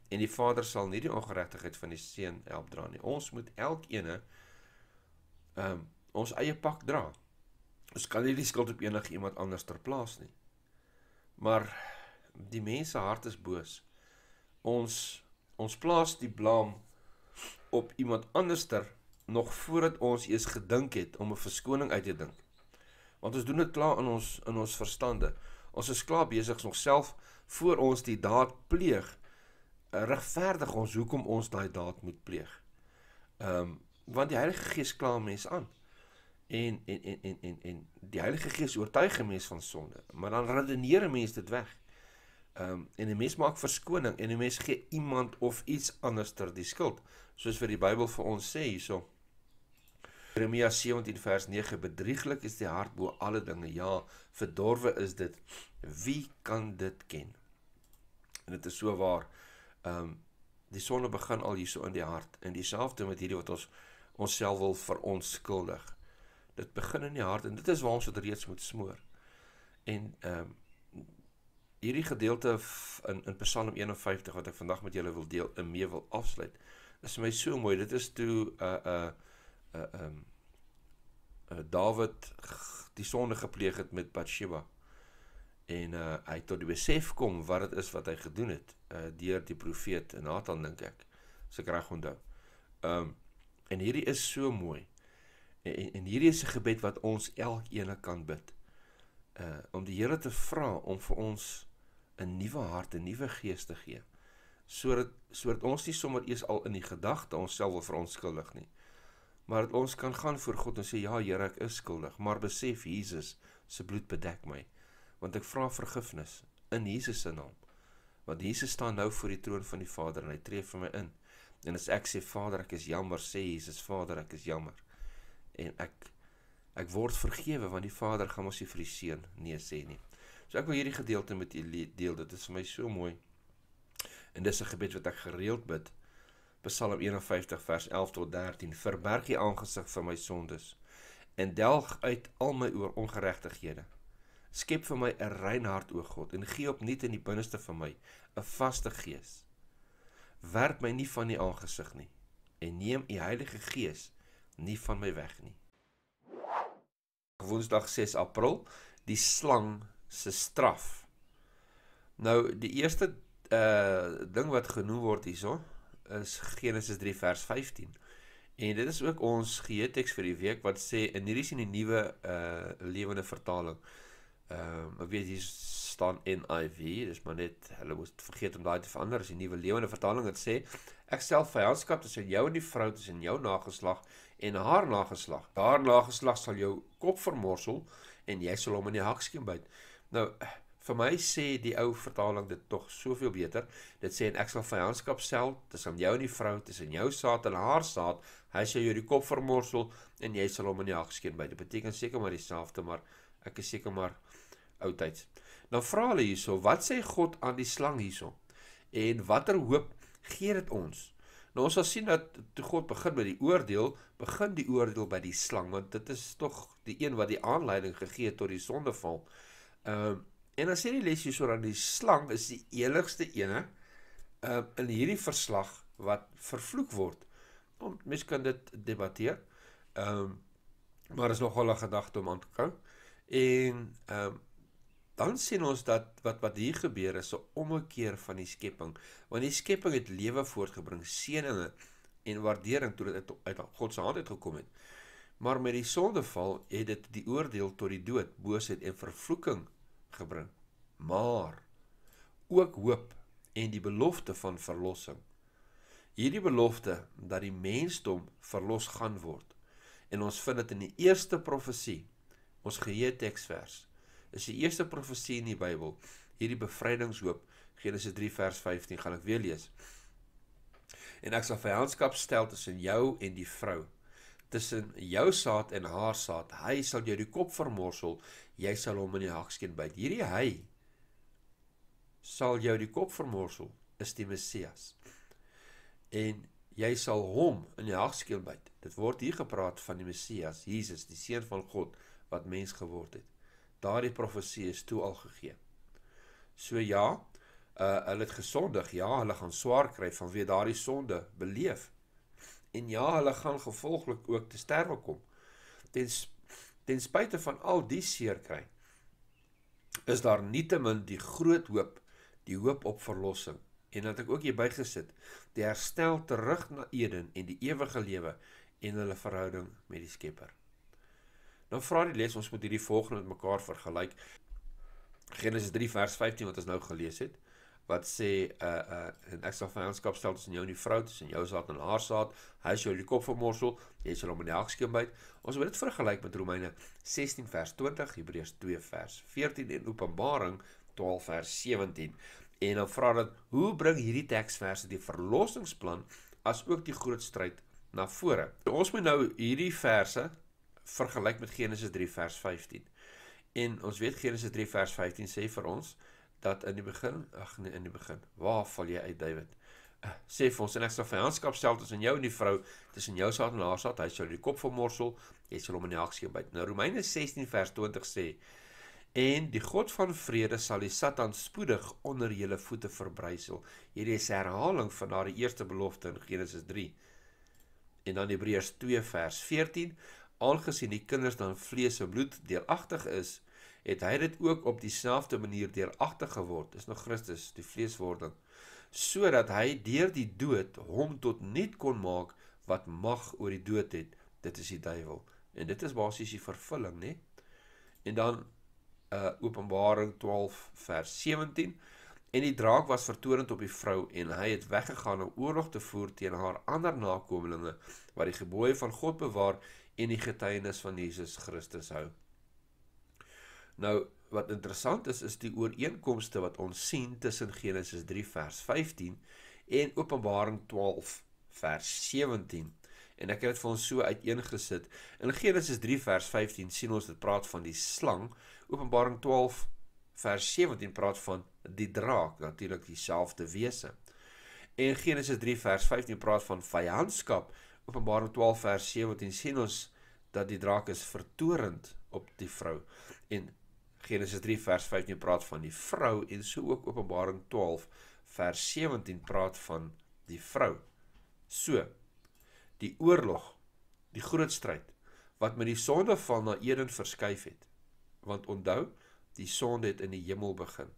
[SPEAKER 1] en die Vader sal nie die ongeregtigheid van die seun help dra nie. Ons moet elkeen ehm um, ons eie pak dra. Ons kan nie die skuld op enige iemand anders terplaas nie. Maar die mens se hart is boos. Ons ons plaas die blame op iemand anderster nog voordat ons eers gedink het om 'n verskoning uit te dink. Want ons doen dit klaar in ons in ons verstande. Ons is klaar besig om self voor ons die daad pleeg regverdig ons hoekom ons daai daad moet pleeg. Ehm um, want die Heilige Gees kla mense aan. En en en en en en die Heilige Gees oortuig mense van sonde, maar dan redeneer mense dit weg. Ehm um, en 'n mens maak verskoning en 'n mens gee iemand of iets anders ter die skuld, soos vir die Bybel vir ons sê hierso. Jeremia 17 vers 9 bedrieglik is die hart bo alle dinge ja verdorwe is dit wie kan dit ken en dit is so waar ehm um, die sonde begin al hierso in die hart in dieselfde met hierdie wat ons onsself wil veronskuldig. Dit begin in die hart en dit is waar ons dit reeds moet smoor. En ehm um, hierdie gedeelte in in Psalm 51 wat ek vandag met julle wil deel en mee wil afsluit is vir my so mooi. Dit is toe 'n 'n 'n ehm eh, Dawid die sonde gepleeg het met Bathsheba en uh, hy tot die besef kom wat dit is wat hy gedoen het uh, deur die profeet Nathan dink ek as ek reg onthou. Ehm um, en hierdie is so mooi. En, en en hierdie is 'n gebed wat ons elkeen kan bid. Uh om die Here te vra om vir ons 'n nuwe hart, 'n nuwe gees te gee. Sodat sodat ons nie sommer eers al in die gedagte onsself wil verontskuldig nie. Maar dat ons kan gaan voor God en sê ja Here, ek is skuldig, maar besef Jesus se bloed bedek my want ek vra vergifnis in Jesus se naam. Want Jesus staan nou voor die troon van die Vader en hy tree vir my in. En as ek sê Vader, ek is jammer, sê Jesus Vader, ek is jammer. En ek ek word vergewe want die Vader gaan mos nie vir die seun nee sê nie. So ek wil hierdie gedeelte met u deel. Dit is vir my so mooi. En dis 'n gebed wat ek gereeld bid. Psalm 51 vers 11 tot 13 Verberg u aangesig vir my sondes en delg uit al my oor ongeregtighede Skep vir my 'n rein hart, o God, en gee opnuut in die binneste van my 'n vaste gees. Werp my nie van U aangesig nie en neem U Heilige Gees nie van my weg nie. Woensdag 6 April, die slang se straf. Nou die eerste uh ding wat genoem word hierso is Genesis 3 vers 15. En dit is ook ons geheue teks vir die week wat sê in hierdie sien die nuwe uh eh, lewende vertaling. Ehm um, ek weet hier staan NIV, dis maar net hulle moes vergeet om daai te verander as die nuwe lewende vertaling het sê ek stel vyandskap tussen jou en die vrou tussen jou nageslag en haar nageslag. Daar nageslag sal jou kop vermorsel en jy sal hom in die hakskeem byt. Nou vir my sê die ou vertaling dit tog soveel beter. Dit sê en ek sal vyandskap stel tussen jou en die vrou tussen jou saad en haar saad. Hy sal jou die kop vermorsel en jy sal hom in die hakskeem byt. Dit beteken seker maar dieselfde maar ek is seker maar oudtyds. Nou vra hulle hierso, wat sê God aan die slang hierso? En watter hoop gee dit ons? Nou ons sal sien dat toe God begin met die oordeel, begin die oordeel by die slang, want dit is tog die een wat die aanleiding gegee het tot die sondeval. Ehm uh, en dan sê die les hierso dat die slang is die eligste ene ehm uh, in hierdie verslag wat vervloek word. Om nou, mense kan dit debatteer. Ehm um, maar is nog hulle gedagte om aan te kou. En ehm um, dan sien ons dat wat wat hier gebeur is 'n omkeer van die skepping want die skepping het lewe voortgebring seëninge en waardering toe dit uit, uit God se hand uitgekom het maar met die sondeval het dit die oordeel tot die dood boosheid en vervloeking gebring maar ook hoop en die belofte van verlossing hierdie belofte dat die mensdom verlos gaan word en ons vind dit in die eerste profesie ons geheue teksvers is die eerste profesie in die Bybel, hierdie bevrydingshoop, Genesis 3 vers 15 gaan ek weer lees. En ek sal vyandskap stel tussen jou en die vrou, tussen jou saad en haar saad. Hy sal jou die kop vermorsel, jy sal hom in die hakskeen byt. Hierdie hy sal jou die kop vermorsel is die Messias. En jy sal hom in die hakskeen byt. Dit word hier gepraat van die Messias, Jesus, die seun van God wat mens geword het daardie profesie is toe al gegee. So ja, uh hulle het gesondig, ja, hulle gaan swaar kry vanweë daardie sonde beleef. En ja, hulle gaan gevolglik ook te sterwe kom. Ten ten spyte van al die seer kry, is daar nietemin die groot hoop, die hoop op verlossing. En dat ek ook hier bygesit, die herstel terug na Eden en die ewige lewe en hulle verhouding met die Skepper. Dan vra die les ons moet hierdie volgende met mekaar vergelyk. Genesis 3 vers 15 wat ons nou gelees het wat sê uh uh en ek sal vriendskap stel tussen jou en die vrou tussen jou saad en haar saad hy sal jou die kop vermorsel jy sal hom in die hak skeem byt ons moet dit vergelyk met Romeine 16 vers 20 Hebreërs 2 vers 14 en Openbaring 12 vers 17 en dan vra dit hoe bring hierdie teksverse die verlossingsplan as ook die groot stryd na vore nou, ons moet nou hierdie verse vergelyk met Genesis 3 vers 15. En ons weet Genesis 3 vers 15 sê vir ons dat in die begin, ag nee, in die begin, waar val jy uit David? Eh, sê vir ons en ek sal vriendskap stel tussen jou en die vrou, tussen jou saad en haar saad, hy sal die kop vermorsel, jy sal hom in die hak skiep byt. Nou Romeine 16 vers 20 sê en die God van vrede sal die Satan spoedig onder julle voete verbrysel. Hierdie is 'n herhaling van daardie eerste belofte in Genesis 3 en dan Hebreërs 2 vers 14 Aangesien die kinders dan vlees en bloed deelagtig is, het hy dit ook op dieselfde manier deelagtig geword. Dis nou Christus, die vleeswording, sodat hy deur die dood hom tot nut kon maak wat mag oor die dood het. Dit is die duiwel. En dit is basies die vervulling, né? En dan uh Openbaring 12 vers 17 en die draak was vertoornd op die vrou en hy het weggegaan om oorlog te voer teen haar ander nakommelinge wat die gebooie van God bewaar en die getuienis van Jesus Christus hou. Nou, wat interessant is, is die ooreenkomste wat ons sien tussen Genesis 3 vers 15 en Openbaring 12 vers 17. En ek het dit vir ons so uiteengesit. In Genesis 3 vers 15 sien ons dit praat van die slang, Openbaring 12 vers 17 praat van die draak, natuurlik dieselfde wese. En Genesis 3 vers 15 praat van vyandskap, Openbaring 12 vers 17 sien ons dat die draak is vertorend op die vrou. En Genesis 3 vers 15 praat van die vrou en so ook Openbaring 12 vers 17 praat van die vrou. So die oorlog, die groot stryd wat met die sondeval na Eden verskuif het. Want onthou, die sonde het in die hemel begin.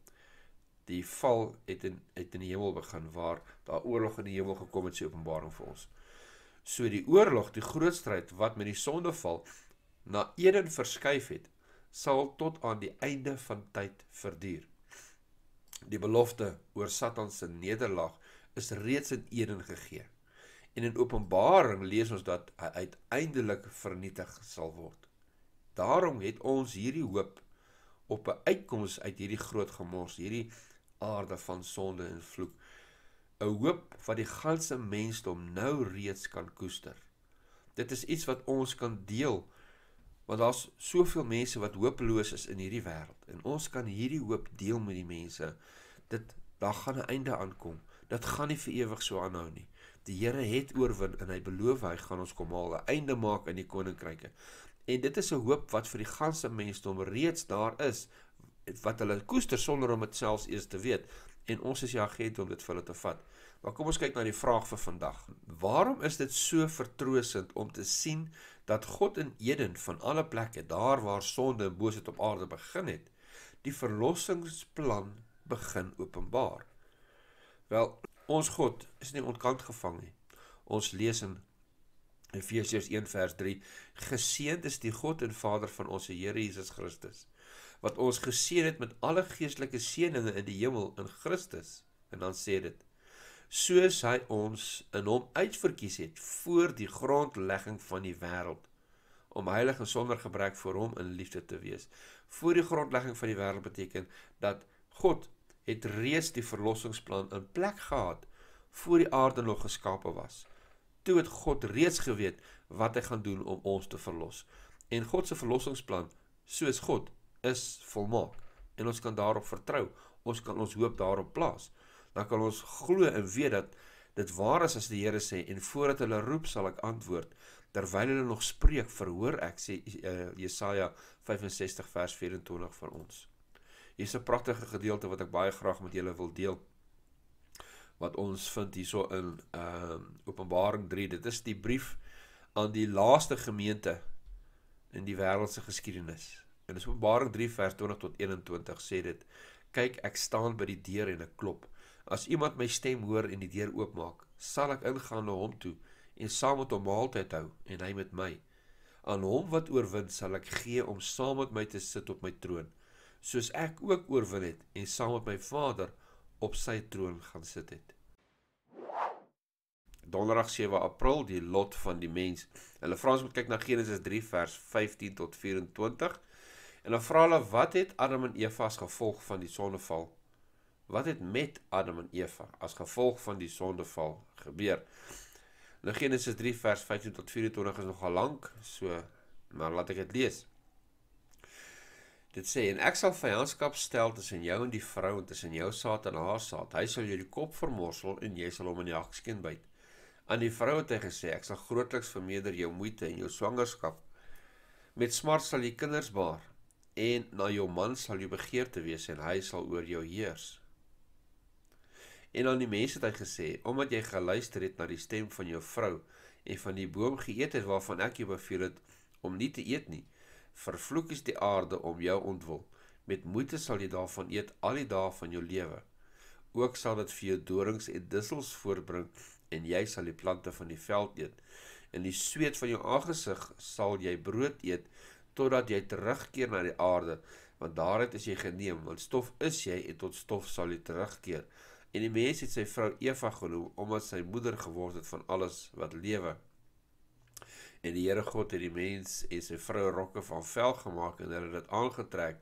[SPEAKER 1] Die val het in het in die hemel begin waar daar oorlog in die hemel gekom het sy Openbaring vir ons. So die oorlog, die groot stryd wat met die sondeval na Eden verskuif het, sal tot aan die einde van tyd verduur. Die belofte oor Satan se nederlaag is reeds in Eden gegee. En in Openbaring lees ons dat hy uiteindelik vernietig sal word. Daarom het ons hierdie hoop op 'n uitkoms uit hierdie groot gemors, hierdie aarde van sonde en vloek. 'n hoop wat die ganse mensdom nou reeds kan koester. Dit is iets wat ons kan deel want daar's soveel mense wat hopeloos is in hierdie wêreld en ons kan hierdie hoop deel met die mense. Dit daar gaan 'n einde aankom. Dit gaan nie vir ewig so aanhou nie. Die Here het oorwin en hy beloof hy gaan ons kom haal, 'n einde maak aan die koninkryke. En dit is 'n hoop wat vir die ganse mensdom reeds daar is wat hulle koester sonder om dit selfs eers te weet en ons is die agente om dit vir hulle te vat. Maar kom ons kyk na die vraag vir vandag. Waarom is dit so vertroostend om te sien dat God in Eden van alle plekke, daar waar sonde en boosheid op aarde begin het, die verlossingsplan begin openbaar? Wel, ons God is nie ontkant gevang nie. Ons lees in Efesiërs 1 vers 3 Geseënd is die God en Vader van ons Here Jesus Christus wat ons geseën het met alle geestelike seënings in die hemel in Christus en dan sê dit soos hy ons in hom uitverkies het voor die grondlegging van die wêreld om heilig en sonder gebrek voor hom in liefde te wees voor die grondlegging van die wêreld beteken dat God het reeds die verlossingsplan in plek gehad voor die aarde nog geskape was Toe het God reeds geweet wat hy gaan doen om ons te verlos. En God se verlossingsplan, soos God, is volmaak en ons kan daarop vertrou. Ons kan ons hoop daarop plaas. Dan kan ons glo en weet dat dit waar is as die Here sê en voordat hulle roep sal ek antwoord terwyl hulle nog spreek verhoor ek sê uh, Jesaja 65 vers 24 vir ons. Hier's 'n pragtige gedeelte wat ek baie graag met julle wil deel wat ons vind hierso in ehm uh, Openbaring 3. Dit is die brief aan die laaste gemeente in die wêreldse geskiedenis. En dis Openbaring 3 vers 20 tot 21 sê dit: "Kyk, ek staan by die deur en ek klop. As iemand my stem hoor en die deur oopmaak, sal ek ingaan na hom toe en saam met hom maaltyd hou en hy met my. Aan hom wat oorwin sal ek gee om saam met my te sit op my troon, soos ek ook oorwin het en saam met my Vader op sy troon gaan sit het. Donderdag 7 April, die lot van die mens. Hulle vra ons moet kyk na Genesis 3 vers 15 tot 24. En dan vra hulle wat het Adam en Eva as gevolg van die sondeval? Wat het met Adam en Eva as gevolg van die sondeval gebeur? Nou Genesis 3 vers 15 tot 24 is nogal lank, so maar laat ek dit lees. Dit sê en ek sal vyandskap stel tussen jou en die vrou en tussen jou saad en haar saad. Hy sal jou die kop vermorsel en jy sal hom in die hak skien byt. Aan die vrou het hy gesê ek sal grootliks vermeerder jou moeite en jou swangerskap. Met smart sal jy kinders baar en na jou man sal jy begeerte wees en hy sal oor jou heers. En aan die mense het hy gesê omdat jy geluister het na die stem van jou vrou en van die boom geëet het waarvan ek jou beveel het om nie te eet nie vervloek is die aarde om jou ontwil. Met moeite sal jy daarvan eet al die dae van jou lewe. Ook sal dit vir jou dorings en dussels voorbring en jy sal die plante van die veld eet. In die sweet van jou aangesig sal jy brood eet totdat jy terugkeer na die aarde, want daaruit is jy geneem, want stof is jy en tot stof sal jy terugkeer. En die mens het sy vrou Eva genoem omdat sy moeder geword het van alles wat lewe. En die Here God het die mens en sy vrou rokke van vel gemaak en hulle het dit aangetrek.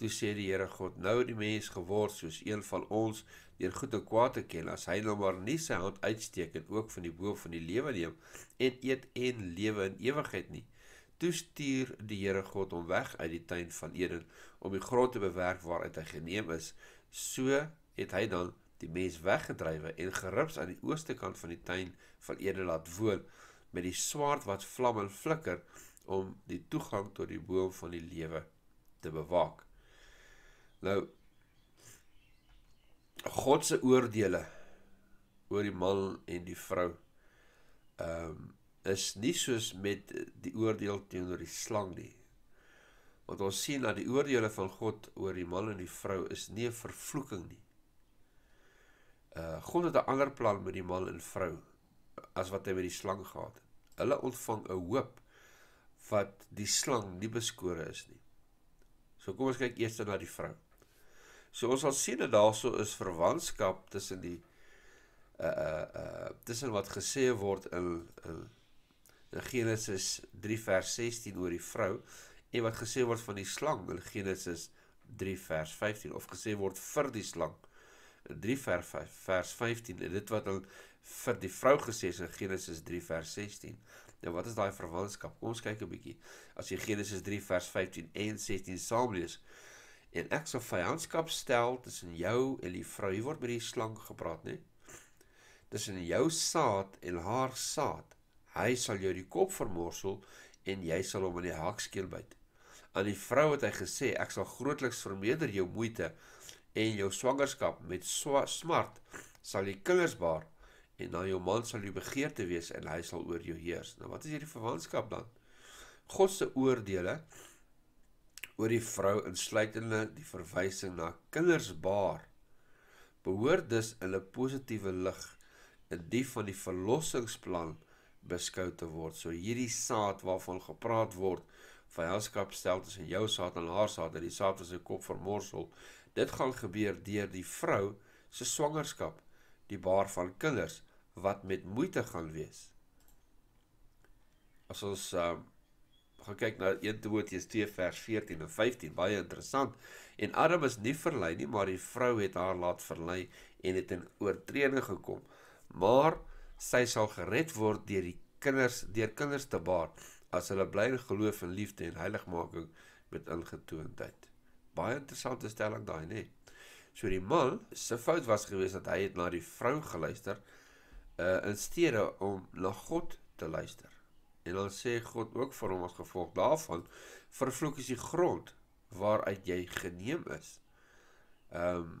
[SPEAKER 1] Toe sê die Here God: "Nou het die mens geword soos een van ons, deur goed en kwaad te ken. As hy nou maar nie sy hand uitsteek en ook van die boom van die lewe neem en eet en lewe in ewigheid nie." Toe stuur die Here God hom weg uit die tuin van Eden om die grond te bewerk waaruit hy geneem is. So het hy dan die mens weggedrywe en gerups aan die ooste kant van die tuin van Eden laat woon met die swaard wat vlam en flikker om die toegang tot die boom van die lewe te bewaak. Nou God se oordeele oor die man en die vrou ehm um, is nie soos met die oordeel teenoor die slang nie. Want ons sien dat die oordeele van God oor die man en die vrou is nie 'n vervloeking nie. Uh God het 'n ander plan met die man en vrou as wat hy met die slang gehad het. Hulle ontvang 'n hoop wat die slang nie beskore is nie. So kom ons kyk eers na die vrou. So ons sal sien dat daarso is verwantskap tussen die uh uh uh tussen wat gesê word in in, in Genesis 3 vers 16 oor die vrou en wat gesê word van die slang in Genesis 3 vers 15 of gesê word vir die slang 3 vers 5 vers 15 en dit wat hulle vir die vrou gesê het in Genesis 3 vers 16. Nou wat is daai verwantskap? Kom ons kyk 'n bietjie. As jy Genesis 3 vers 15 en 16 saam lees en ek sal vyandskap stel tussen jou en die vrou. Hier word met die slang gepraat, né? Tussen jou saad en haar saad. Hy sal jou die kop vermorsel en jy sal hom in die hakskeel byt. Aan die vrou het hy gesê ek sal grootliks vermeerder jou moeite en jou swangerskap met smart sal die kinders baar en na jou man sal die begeerte wees en hy sal oor jou heers. Nou wat is hierdie verwantskap dan? God se oordeele oor die vrou insluitende die verwysing na kinders baar behoort dus in 'n positiewe lig in die van die verlossingsplan beskou te word. So hierdie saad waarvan gepraat word, vyandskap stel tussen jou saad en haar saad, dat die saad as sy kop vermorsel word Dit gaan gebeur deur die vrou se swangerskap, die baar van kinders wat met moeite gaan wees. As ons um, gaan kyk na 1 Timoteus 2 vers 14 en 15, baie interessant. En Adam is nie verlei nie, maar die vrou het haar laat verlei en het in oortreding gekom. Maar sy sal gered word deur die kinders, deur kinders te baar as hulle bly in geloof en liefde en heiligmaking met ingetoondheid baie interessante stelling daai nê. So die man se fout was gewees dat hy het na die vrou geluister uh in steede om na God te luister. En hulle sê God ook vir hom as gevolg daarvan vervloek is die grond waaruit jy geneem is. Ehm um,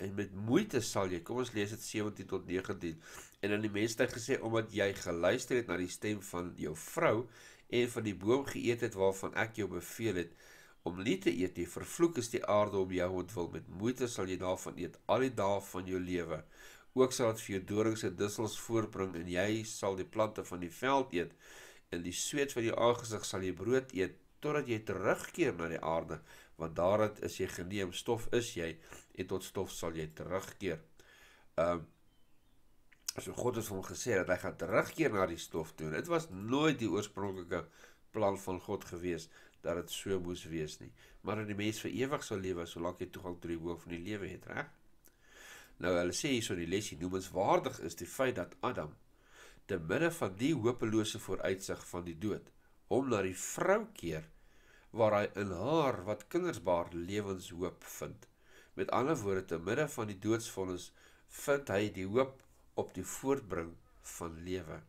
[SPEAKER 1] en met moeite sal jy kom ons lees dit 17 tot 19 en dan die mense het gesê omdat jy geluister het na die stem van jou vrou en van die boom geëet het waarvan ek jou beveel het om nie te eet nie, vervloek is die aarde om jou ontwil. Met moeite sal jy daarvan eet al die dae van jou lewe. Ook sal dit vir jou dorings en dussels voorbring en jy sal die plante van die veld eet. In die sweet van jou aangesig sal jy brood eet totdat jy terugkeer na die aarde, want daarin is jy geneem, stof is jy en tot stof sal jy terugkeer. Ehm um, So God het hom gesê dat hy gaan terugkeer na die stof toe. Dit was nooit die oorspronklike plan van God gewees dat dit so moes wees nie. Maar dat die mens vir ewig sal lewe solank jy toegang tot die hoof van die lewe het, reg? Nou hulle sê hierso in die lesie noemenswaardig is die feit dat Adam te midde van die hopelose vooruitsig van die dood hom na die vrou keer waar hy in haar wat kinders baar lewenshoop vind. Met ander woorde te midde van die doodsvonnis vind hy die hoop op die voortbring van lewe.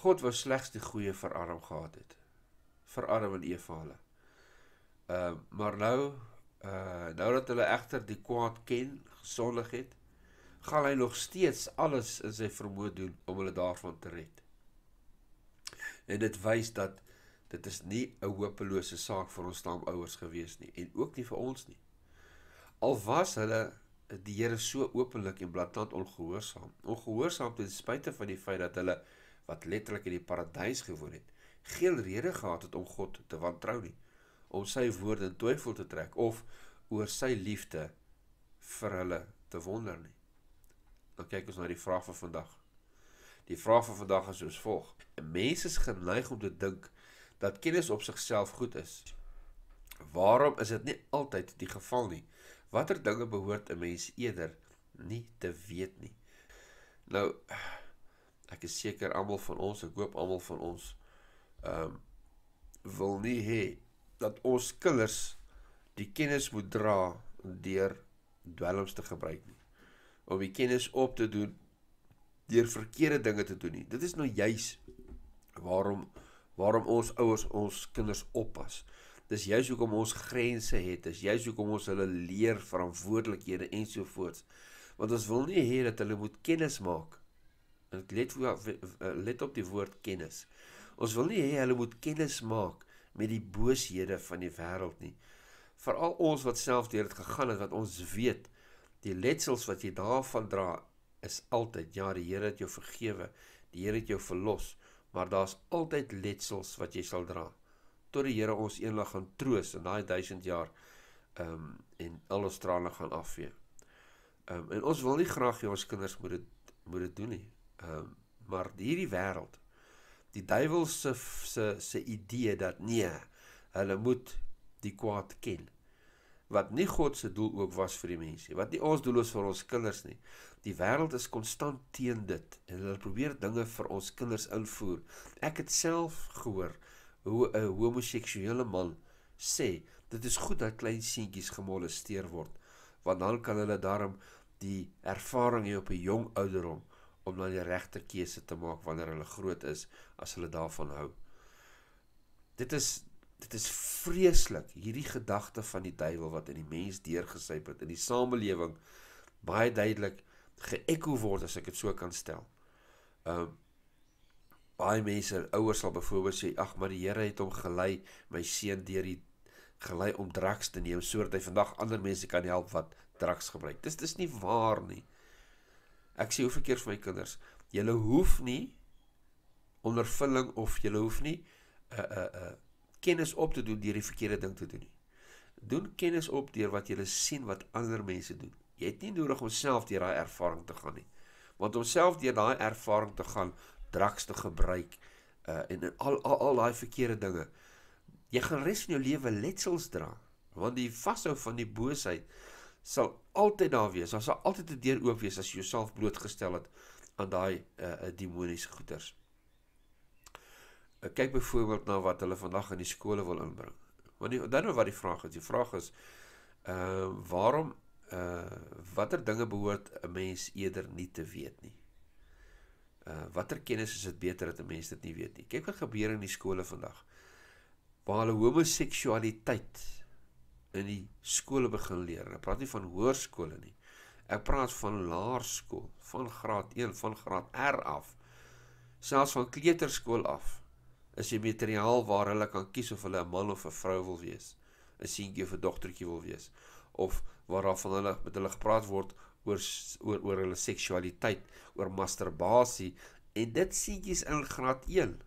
[SPEAKER 1] God wou slegs die goeie vir Adam gehad het. Vir Adam en Eva hulle. Ehm uh, maar nou uh nou dat hulle egter die kwaad ken, gesondig het, gaan hy nog steeds alles in sy vermoë doen om hulle daarvan te red. En dit wys dat dit is nie 'n hopelose saak vir ons stamouers gewees nie en ook nie vir ons nie. Al was hulle die Here so openlik en blaatant ongehoorsaam. Ongehoorsaam ten spyte van die feit dat hulle wat letterlik in die paradys gewoon het, geen rede gehad het om God te wantrou nie, om sy woorde in twyfel te trek of oor sy liefde vir hulle te wonder nie. Dan nou kyk ons na die vraag van vandag. Die vraag van vandag is soos volg: Mense is geneig om te dink dat kennis op sigself goed is. Waarom is dit nie altyd die geval nie? Watter dinge behoort 'n mens eerder nie te weet nie? Nou, ek is seker almal van ons, ek hoop almal van ons ehm um, wil nie hê dat ons kinders die kennis moet dra deur dwelms te gebruik nie. Om die kennis op te doen deur verkeerde dinge te doen nie. Dit is nou juis waarom waarom ons ouers ons kinders oppas. Dis juis hoekom ons grense het, dis juis hoekom ons hulle leer verantwoordelikhede ensovoorts. Want ons wil nie hê dat hulle moet kennis maak Let, eh, let op die woord kennis. Ons wil nie hê hulle moet kennis maak met die booshede van die wêreld nie. Veral ons wat self deur dit gegaan het wat ons weet die letsels wat jy daarvan dra is altyd ja die Here het jou vergewe, die Here het jou verlos, maar daar's altyd letsels wat jy sal dra tot die Here ons eendag gaan troos in daai 1000 jaar ehm um, en al ons trane gaan afvee. Ehm um, en ons wil nie graag hê ons kinders moet dit moet dit doen nie. Ehm um, maar hierdie wêreld die duiwel se se se idee dat nee, hulle moet die kwaad ken. Wat nie God se doel ook was vir die mense, wat nie ons doel is vir ons kinders nie. Die wêreld is konstant teen dit en hulle probeer dinge vir ons kinders invoer. Ek het self gehoor hoe eh, 'n homoseksuele man sê dit is goed dat klein seentjies gemolesteer word want dan kan hulle daarom die ervaring hê op 'n jong ouderdom om dan die regte keuse te maak wanneer hulle groot is as hulle daarvan hou. Dit is dit is vreeslik hierdie gedagte van die duiwel wat in die mens deurgesyp het in die samelewing baie duidelik geëko word as ek dit so kan stel. Ehm um, baie mense ouers sal byvoorbeeld sê ag maar die Here het hom gelei my seun deur die gelei om drugs te neem sodat hy vandag ander mense kan help wat drugs gebruik. Dis dis nie waar nie. Ek sê hoeveel keer vir my kinders, julle hoef nie ondervinding of julle hoef nie 'n uh, eh, 'n uh, eh, 'n uh, eh, kennis op te doen deur die verkeerde ding te doen nie. Doen kennis op deur wat jy sien wat ander mense doen. Jy het nie nodig om self deur daai ervaring te gaan nie. Want om self deur daai ervaring te gaan, drugs te gebruik, uh en al al al daai verkeerde dinge, jy gaan res van jou lewe letsels dra. Want die vashou van die boosheid, sal altyd daar wees. Daar sal altyd 'n deur oop wees as jy jouself blootgestel het aan daai uh eh, eh, demoniese goeters. Ek eh, kyk byvoorbeeld na wat hulle vandag in die skole wil inbring. Want die dan nou wat die vraag is, die vraag is ehm uh, waarom uh watter dinge behoort 'n mens eerder nie te weet nie. Uh watter kennis is dit beter dat 'n mens dit nie weet nie. Kyk wat gebeur in die skole vandag. Waar hulle homoseksualiteit in die skole begin leer. Ek praat nie van hoërskole nie. Ek praat van laerskool, van graad 1, van graad R af, selfs van kleuterskool af. Is jy materiaal waar hulle kan kies of hulle 'n man of 'n vrou wil wees, 'n seentjie of 'n dogtertjie wil wees, of waarvan hulle met hulle gepraat word oor oor oor hulle seksualiteit, oor masturbasie en dit seentjies in graad 1.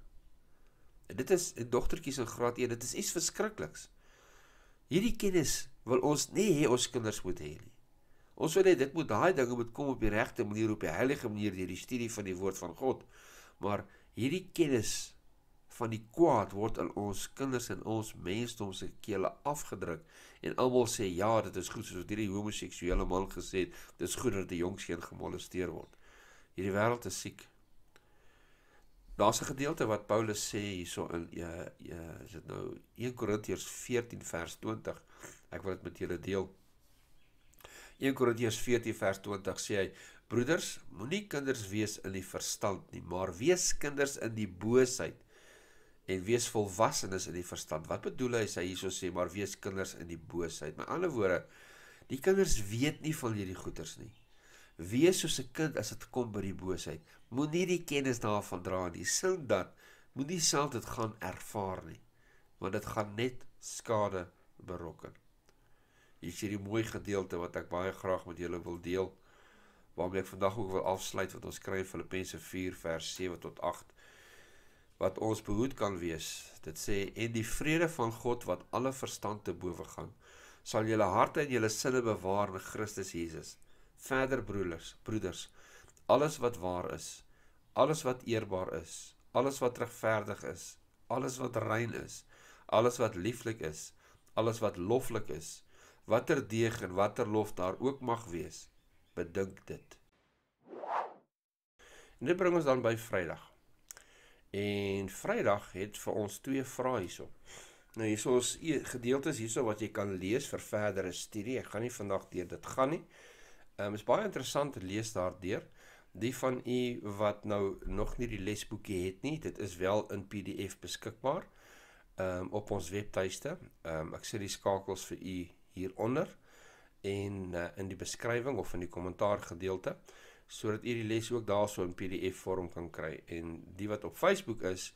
[SPEAKER 1] En dit is dogtertjies in graad 1, dit is iets verskrikliks. Hierdie kennis wil ons nie hê ons kinders moet hê nie. Ons wil hê dit moet daai dinge moet kom op die regte manier op die heilige manier deur die studie van die woord van God. Maar hierdie kennis van die kwaad word in ons kinders en ons mensdom se kele afgedruk en almal sê ja, dit is goed soos hierdie homoseksuele man gesê het, dit is goed dat 'n jong seun gemolesteer word. Hierdie wêreld is siek. Daar's 'n gedeelte wat Paulus sê hierso in ja, ja, is dit nou 1 Korintiërs 14 vers 20. Ek wil dit met julle deel. 1 Korintiërs 14 vers 20 sê hy: "Broeders, moenie kinders wees in die verstand nie, maar wees kinders in die boosheid en wees volwassenes in die verstand." Wat bedoel hy as hy hierso sê maar wees kinders in die boosheid? Met ander woorde, die kinders weet nie van hierdie goeters nie. Wees soos 'n kind as dit kom by die boosheid. Moenie die kennis daarvan dra nie. Sien dat moenie self dit gaan ervaar nie, want dit gaan net skade berokken. Hier is hierdie mooi gedeelte wat ek baie graag met julle wil deel waarmee ek vandag ook wil afsluit wat ons kry in Filippense 4 vers 7 tot 8 wat ons behoed kan wees. Dit sê en die vrede van God wat alle verstand te bowe gaan sal julle harte en julle sinne bewaar in Christus Jesus. Verder broeders, broeders, broeders alles wat waar is, alles wat eerbaar is, alles wat regverdig is, alles wat rein is, alles wat lieflik is, alles wat loflik is, watter deeg en watter lof daar ook mag wees, bedink dit. En dit bring ons dan by Vrydag. En Vrydag het vir ons twee vrae hierop. Nou hierso is e-, gedeeltes hierso wat jy kan lees vir verdere studie. Ek gaan nie vandag deur dit gaan nie. Ehm um, is baie interessant te lees daardeur. Die van u wat nou nog nie die lesboekie het nie, dit is wel in PDF beskikbaar. Ehm um, op ons webtuiste. Ehm um, ek sit die skakels vir u hieronder en uh, in die beskrywing of in die kommentaar gedeelte sodat u die les ook daarso in PDF vorm kan kry. En die wat op Facebook is,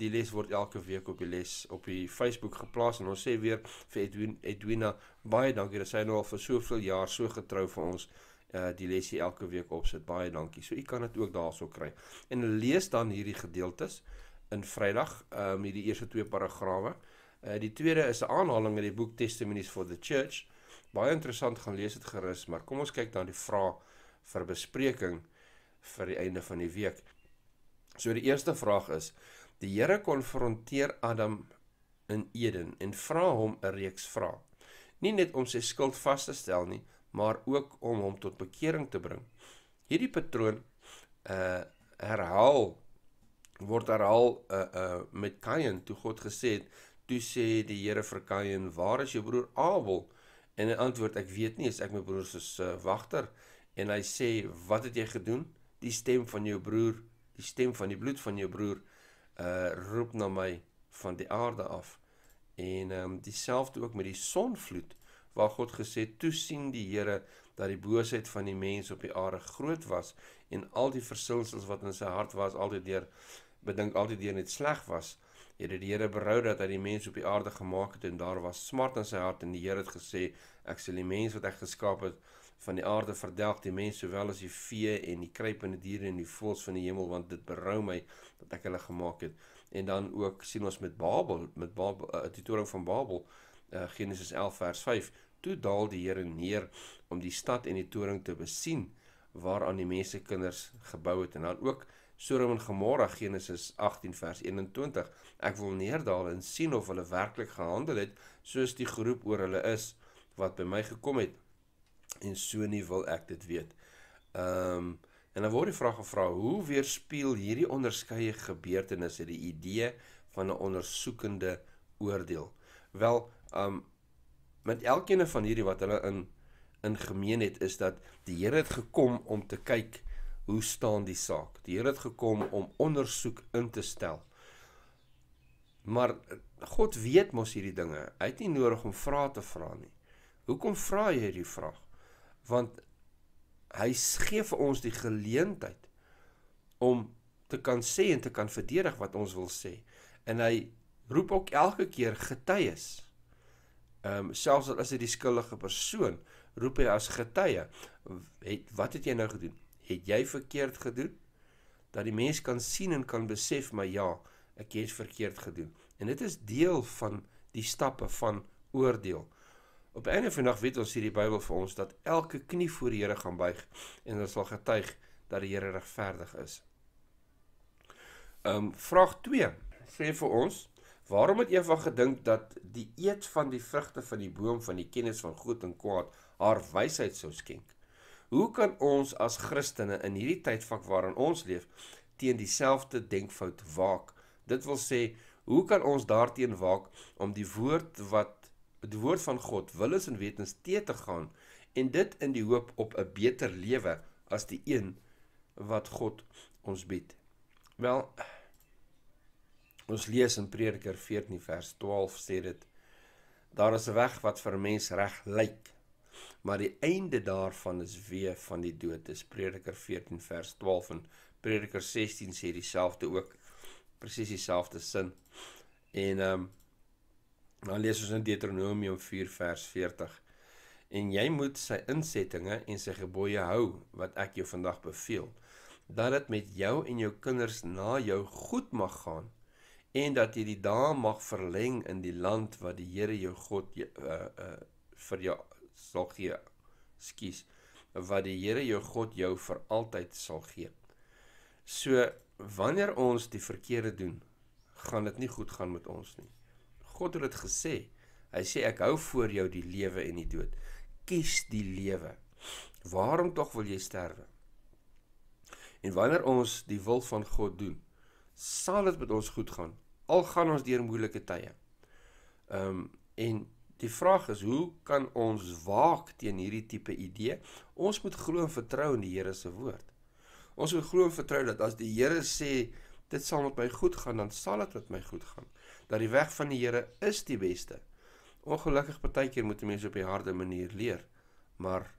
[SPEAKER 1] die les word elke week op die les op die Facebook geplaas en ons sê weer vir Edwin Edwina baie dankie dat sy nou al vir soveel jaar so getrou vir ons is Eh, die lesse elke week opsit. Baie dankie. So u kan dit ook daarso kry. En lees dan hierdie gedeeltes in Vrydag, ehm um, hierdie eerste twee paragrawe. Eh uh, die tweede is 'n aanhaling uit die boek Testimonies for the Church. Baie interessant gaan lees dit gerus, maar kom ons kyk dan die vrae vir bespreking vir die einde van die week. So die eerste vraag is: Die Here konfronteer Adam in Eden en vra hom 'n reeks vrae. Nie net om sy skuld vas te stel nie, maar ook om hom tot bekering te bring. Hierdie patroon uh herhaal word herhaal uh uh met Kain toe God gesê het, toe sê die Here vir Kain, "Waar is jou broer Abel?" En hy antwoord, "Ek weet nie, is ek my broer se uh, wagter?" En hy sê, "Wat het jy gedoen? Die stem van jou broer, die stem van die bloed van jou broer uh roep na my van die aarde af." En ehm um, dieselfde ook met die sonvloed waar God gesê toe sien die Here dat die boosheid van die mens op die aarde groot was en al die versinsels wat in sy hart was altyd deur bedink altyd deur net sleg was het die Here berou dat hy die mens op die aarde gemaak het en daar was smart in sy hart en die Here het gesê ek sal die mens wat ek geskaap het van die aarde verdelg die mens sowel as die vee en die kruipende diere en die voëls van die hemel want dit berou my dat ek hulle gemaak het en dan ook sien ons met Babel met Babel eh, die toring van Babel uh, Genesis 11 vers 5 toe daal die Here neer om die stad en die toring te besien waaraan die mense kinders gebou het en dan ook Sodom en Gomorra Genesis 18 vers 21 ek wil neerdaal en sien of hulle werklik gehandel het soos die geroep oor hulle is wat by my gekom het en so nie wil ek dit weet. Ehm um, en dan word die vraag gevra hoe weerspieël hierdie onderskeie gebeurtenisse die idee van 'n ondersoekende oordeel. Wel um met elkeen van hierdie wat hulle in in gemeen het is dat die Here het gekom om te kyk hoe staan die saak. Die Here het gekom om ondersoek in te stel. Maar God weet mos hierdie dinge. Hy het nie nodig om vrae te vra nie. Hoekom vra jy hierdie vraag? Want hy gee vir ons die geleentheid om te kan sê en te kan verdedig wat ons wil sê. En hy roep ook elke keer getuies ehm um, selfs al is dit die skuldige persoon, roep hy as getuie, het wat het jy nou gedoen? Het jy verkeerd gedoen? Dat die mens kan sien en kan besef maar ja, ek het verkeerd gedoen. En dit is deel van die stappe van oordeel. Op einde van die dag weet ons hier die Bybel vir ons dat elke knie voor die Here gaan buig en ons sal getuig dat die Here regverdig is. Ehm um, vraag 2 sê vir ons Waarom het Eva gedink dat die eet van die vrugte van die boom van die kennis van goed en kwaad haar wysheid sou skenk? Hoe kan ons as Christene in hierdie tydvak waarin ons leef teen dieselfde denkfout waak? Dit wil sê, hoe kan ons daarteen waak om die woord wat die woord van God wils en wetens te te gaan en dit in die hoop op 'n beter lewe as die een wat God ons bied? Wel, Ons lees in Prediker 14 vers 12 sê dit: Daar is 'n weg wat vir mens reg lyk, maar die einde daarvan is wee van die dood. Dis Prediker 14 vers 12 en Prediker 16 sê dieselfde ook presies dieselfde sin. En ehm um, nou lees ons in Deuteronomium 4 vers 40. En jy moet sy insettinge en sy gebooie hou wat ek jou vandag beveel, dat dit met jou en jou kinders na jou goed mag gaan en dat jy die dae mag verleng in die land wat die Here jou God uh uh vir jou sal gee. Skus. Wat die Here jou God jou vir altyd sal gee. So wanneer ons die verkeerde doen, gaan dit nie goed gaan met ons nie. God het dit gesê. Hy sê ek hou voor jou die lewe en die dood. Kies die lewe. Waarom tog wil jy sterwe? En wanneer ons die wil van God doen, sal dit met ons goed gaan al gaan ons deur moeilike tye. Ehm um, en die vraag is hoe kan ons waak teen hierdie tipe idee? Ons moet glo en vertrou in die Here se woord. Ons moet glo en vertrou dat as die Here sê dit sal met my goed gaan, dan sal dit met my goed gaan. Dat die weg van die Here is die beste. Ongelukkig partykeer moet mense op die harde manier leer, maar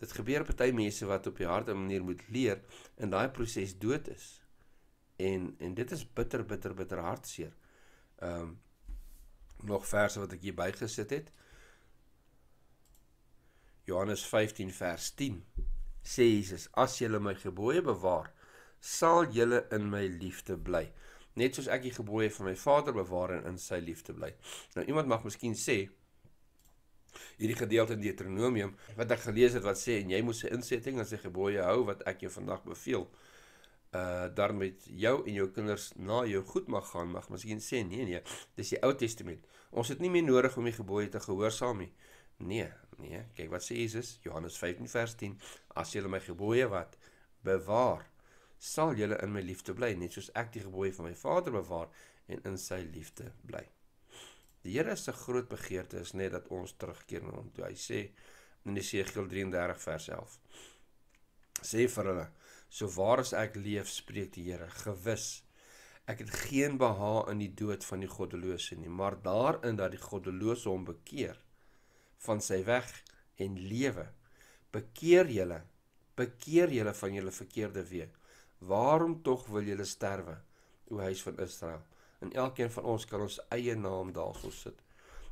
[SPEAKER 1] dit gebeur party mense wat op die harde manier moet leer en daai proses dood is. En en dit is bitter bitter bitter hartseer. Ehm um, nog verse wat ek hier bygesit het. Johannes 15 vers 10 sê Jesus: "As julle my gebooie bewaar, sal julle in my liefde bly, net soos ek die gebooie van my Vader bewaar en in sy liefde bly." Nou iemand mag miskien sê hierdie gedeelte in Deuteronomium wat ek gelees het wat sê en jy moet sy insetting en sy gebooie hou wat ek jou vandag beveel uh eh, dan met jou en jou kinders na jou goed mag gaan mag miskien sê nee nee dis die Ou Testament. Ons het nie meer nodig om die gebooie te gehoorsaam nie. Nee, nee, kyk wat sê Jesus, Johannes 15 vers 10, as julle my gebooie wat bewaar, sal julle in my liefde bly net soos ek die gebooie van my Vader bewaar en in sy liefde bly. Die Here se groot begeerte is net dat ons terugkeer na hom. Hy sê in Jesaja 33 vers 11. Sê vir hulle So waar as ek leef, spreek die Here, gewis ek het geen beha in die dood van die goddelose nie, maar daarin dat die goddelose hom bekeer van sy weg en lewe. Bekeer julle, bekeer julle van julle verkeerde weë. Waarom tog wil julle sterwe, o huis van Israel? En elkeen van ons kan ons eie naam daarop sit.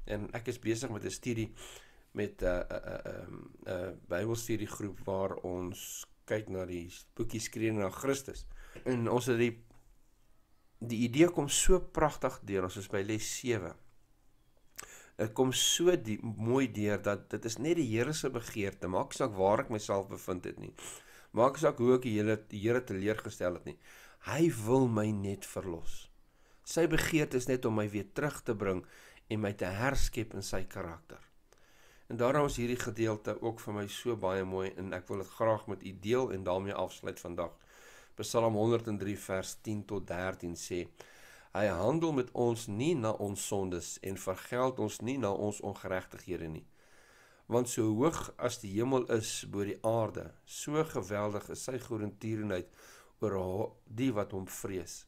[SPEAKER 1] En ek is besig met 'n studie met 'n uh, 'n uh, 'n uh, uh, uh, Bybelstudiegroep waar ons kyk na die boekie skree na Christus. En ons het die die idee kom so pragtig deur ons is by les 7. Dit kom so die, mooi deur dat dit is net die Here se begeerte. Maak saak waar ek myself bevind het nie. Maak saak hoe ek die Here die Here teleurgestel het nie. Hy wil my net verlos. Sy begeerte is net om my weer terug te bring en my te herskep in sy karakter. En daarom is hierdie gedeelte ook vir my so baie mooi en ek wil dit graag met u deel en daarmee afsluit vandag. Psalm 103 vers 10 tot 13 sê: Hy handel met ons nie na ons sondes en vergeld ons nie na ons ongeregtighede nie. Want so hoog as die hemel is bo die aarde, so geweldig is sy goedertierenheid oor die wat hom vrees.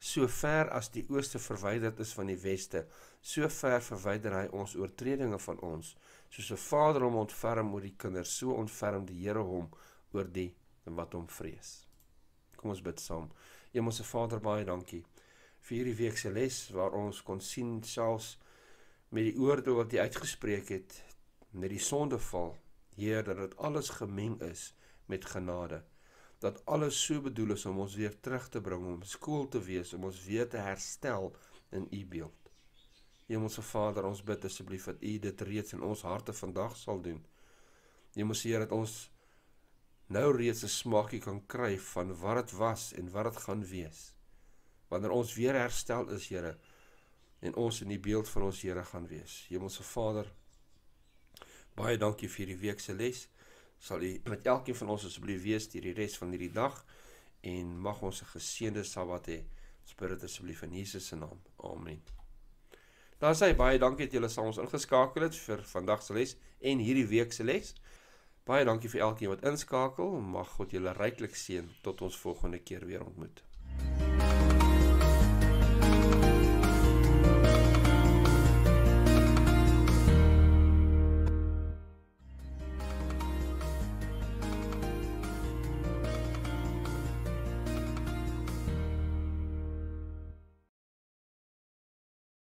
[SPEAKER 1] So ver as die ooste verwyderd is van die weste, so ver verwyder hy ons oortredinge van ons soos 'n vader hom ontferm oor die kinders, so ontferm die Here hom oor die wat hom vrees. Kom ons bid saam. Hemelse Vader, baie dankie vir hierdie week se les waar ons kon sien selfs met die oordeel wat jy uitgespreek het met die sondeval, Heer, dat dit alles gemeng is met genade. Dat alles so bedoel is om ons weer terug te bring om skool te wees, om ons weer te herstel in U beeld. Hemelse Vader, ons bid asseblief dat U dit reeds in ons harte vandag sal doen. Hemelse Here, dat ons nou reeds 'n smaakie kan kry van wat dit was en wat dit gaan wees. Wanneer ons weer herstel is, Here, en ons in die beeld van ons Here gaan wees. Hemelse Vader, baie dankie vir hierdie week se les. Sal U met elkeen van ons asseblief wees hierdie res van hierdie dag en mag ons 'n geseënde Sabbat hê. Spirit asseblief in Jesus se naam. Amen. Daar sê baie dankie dat julle saam ons ingeskakel het vir vandag se les en hierdie week se les. Baie dankie vir elkeen wat inskakel. Mag God julle ryklik seën tot ons volgende keer weer ontmoet.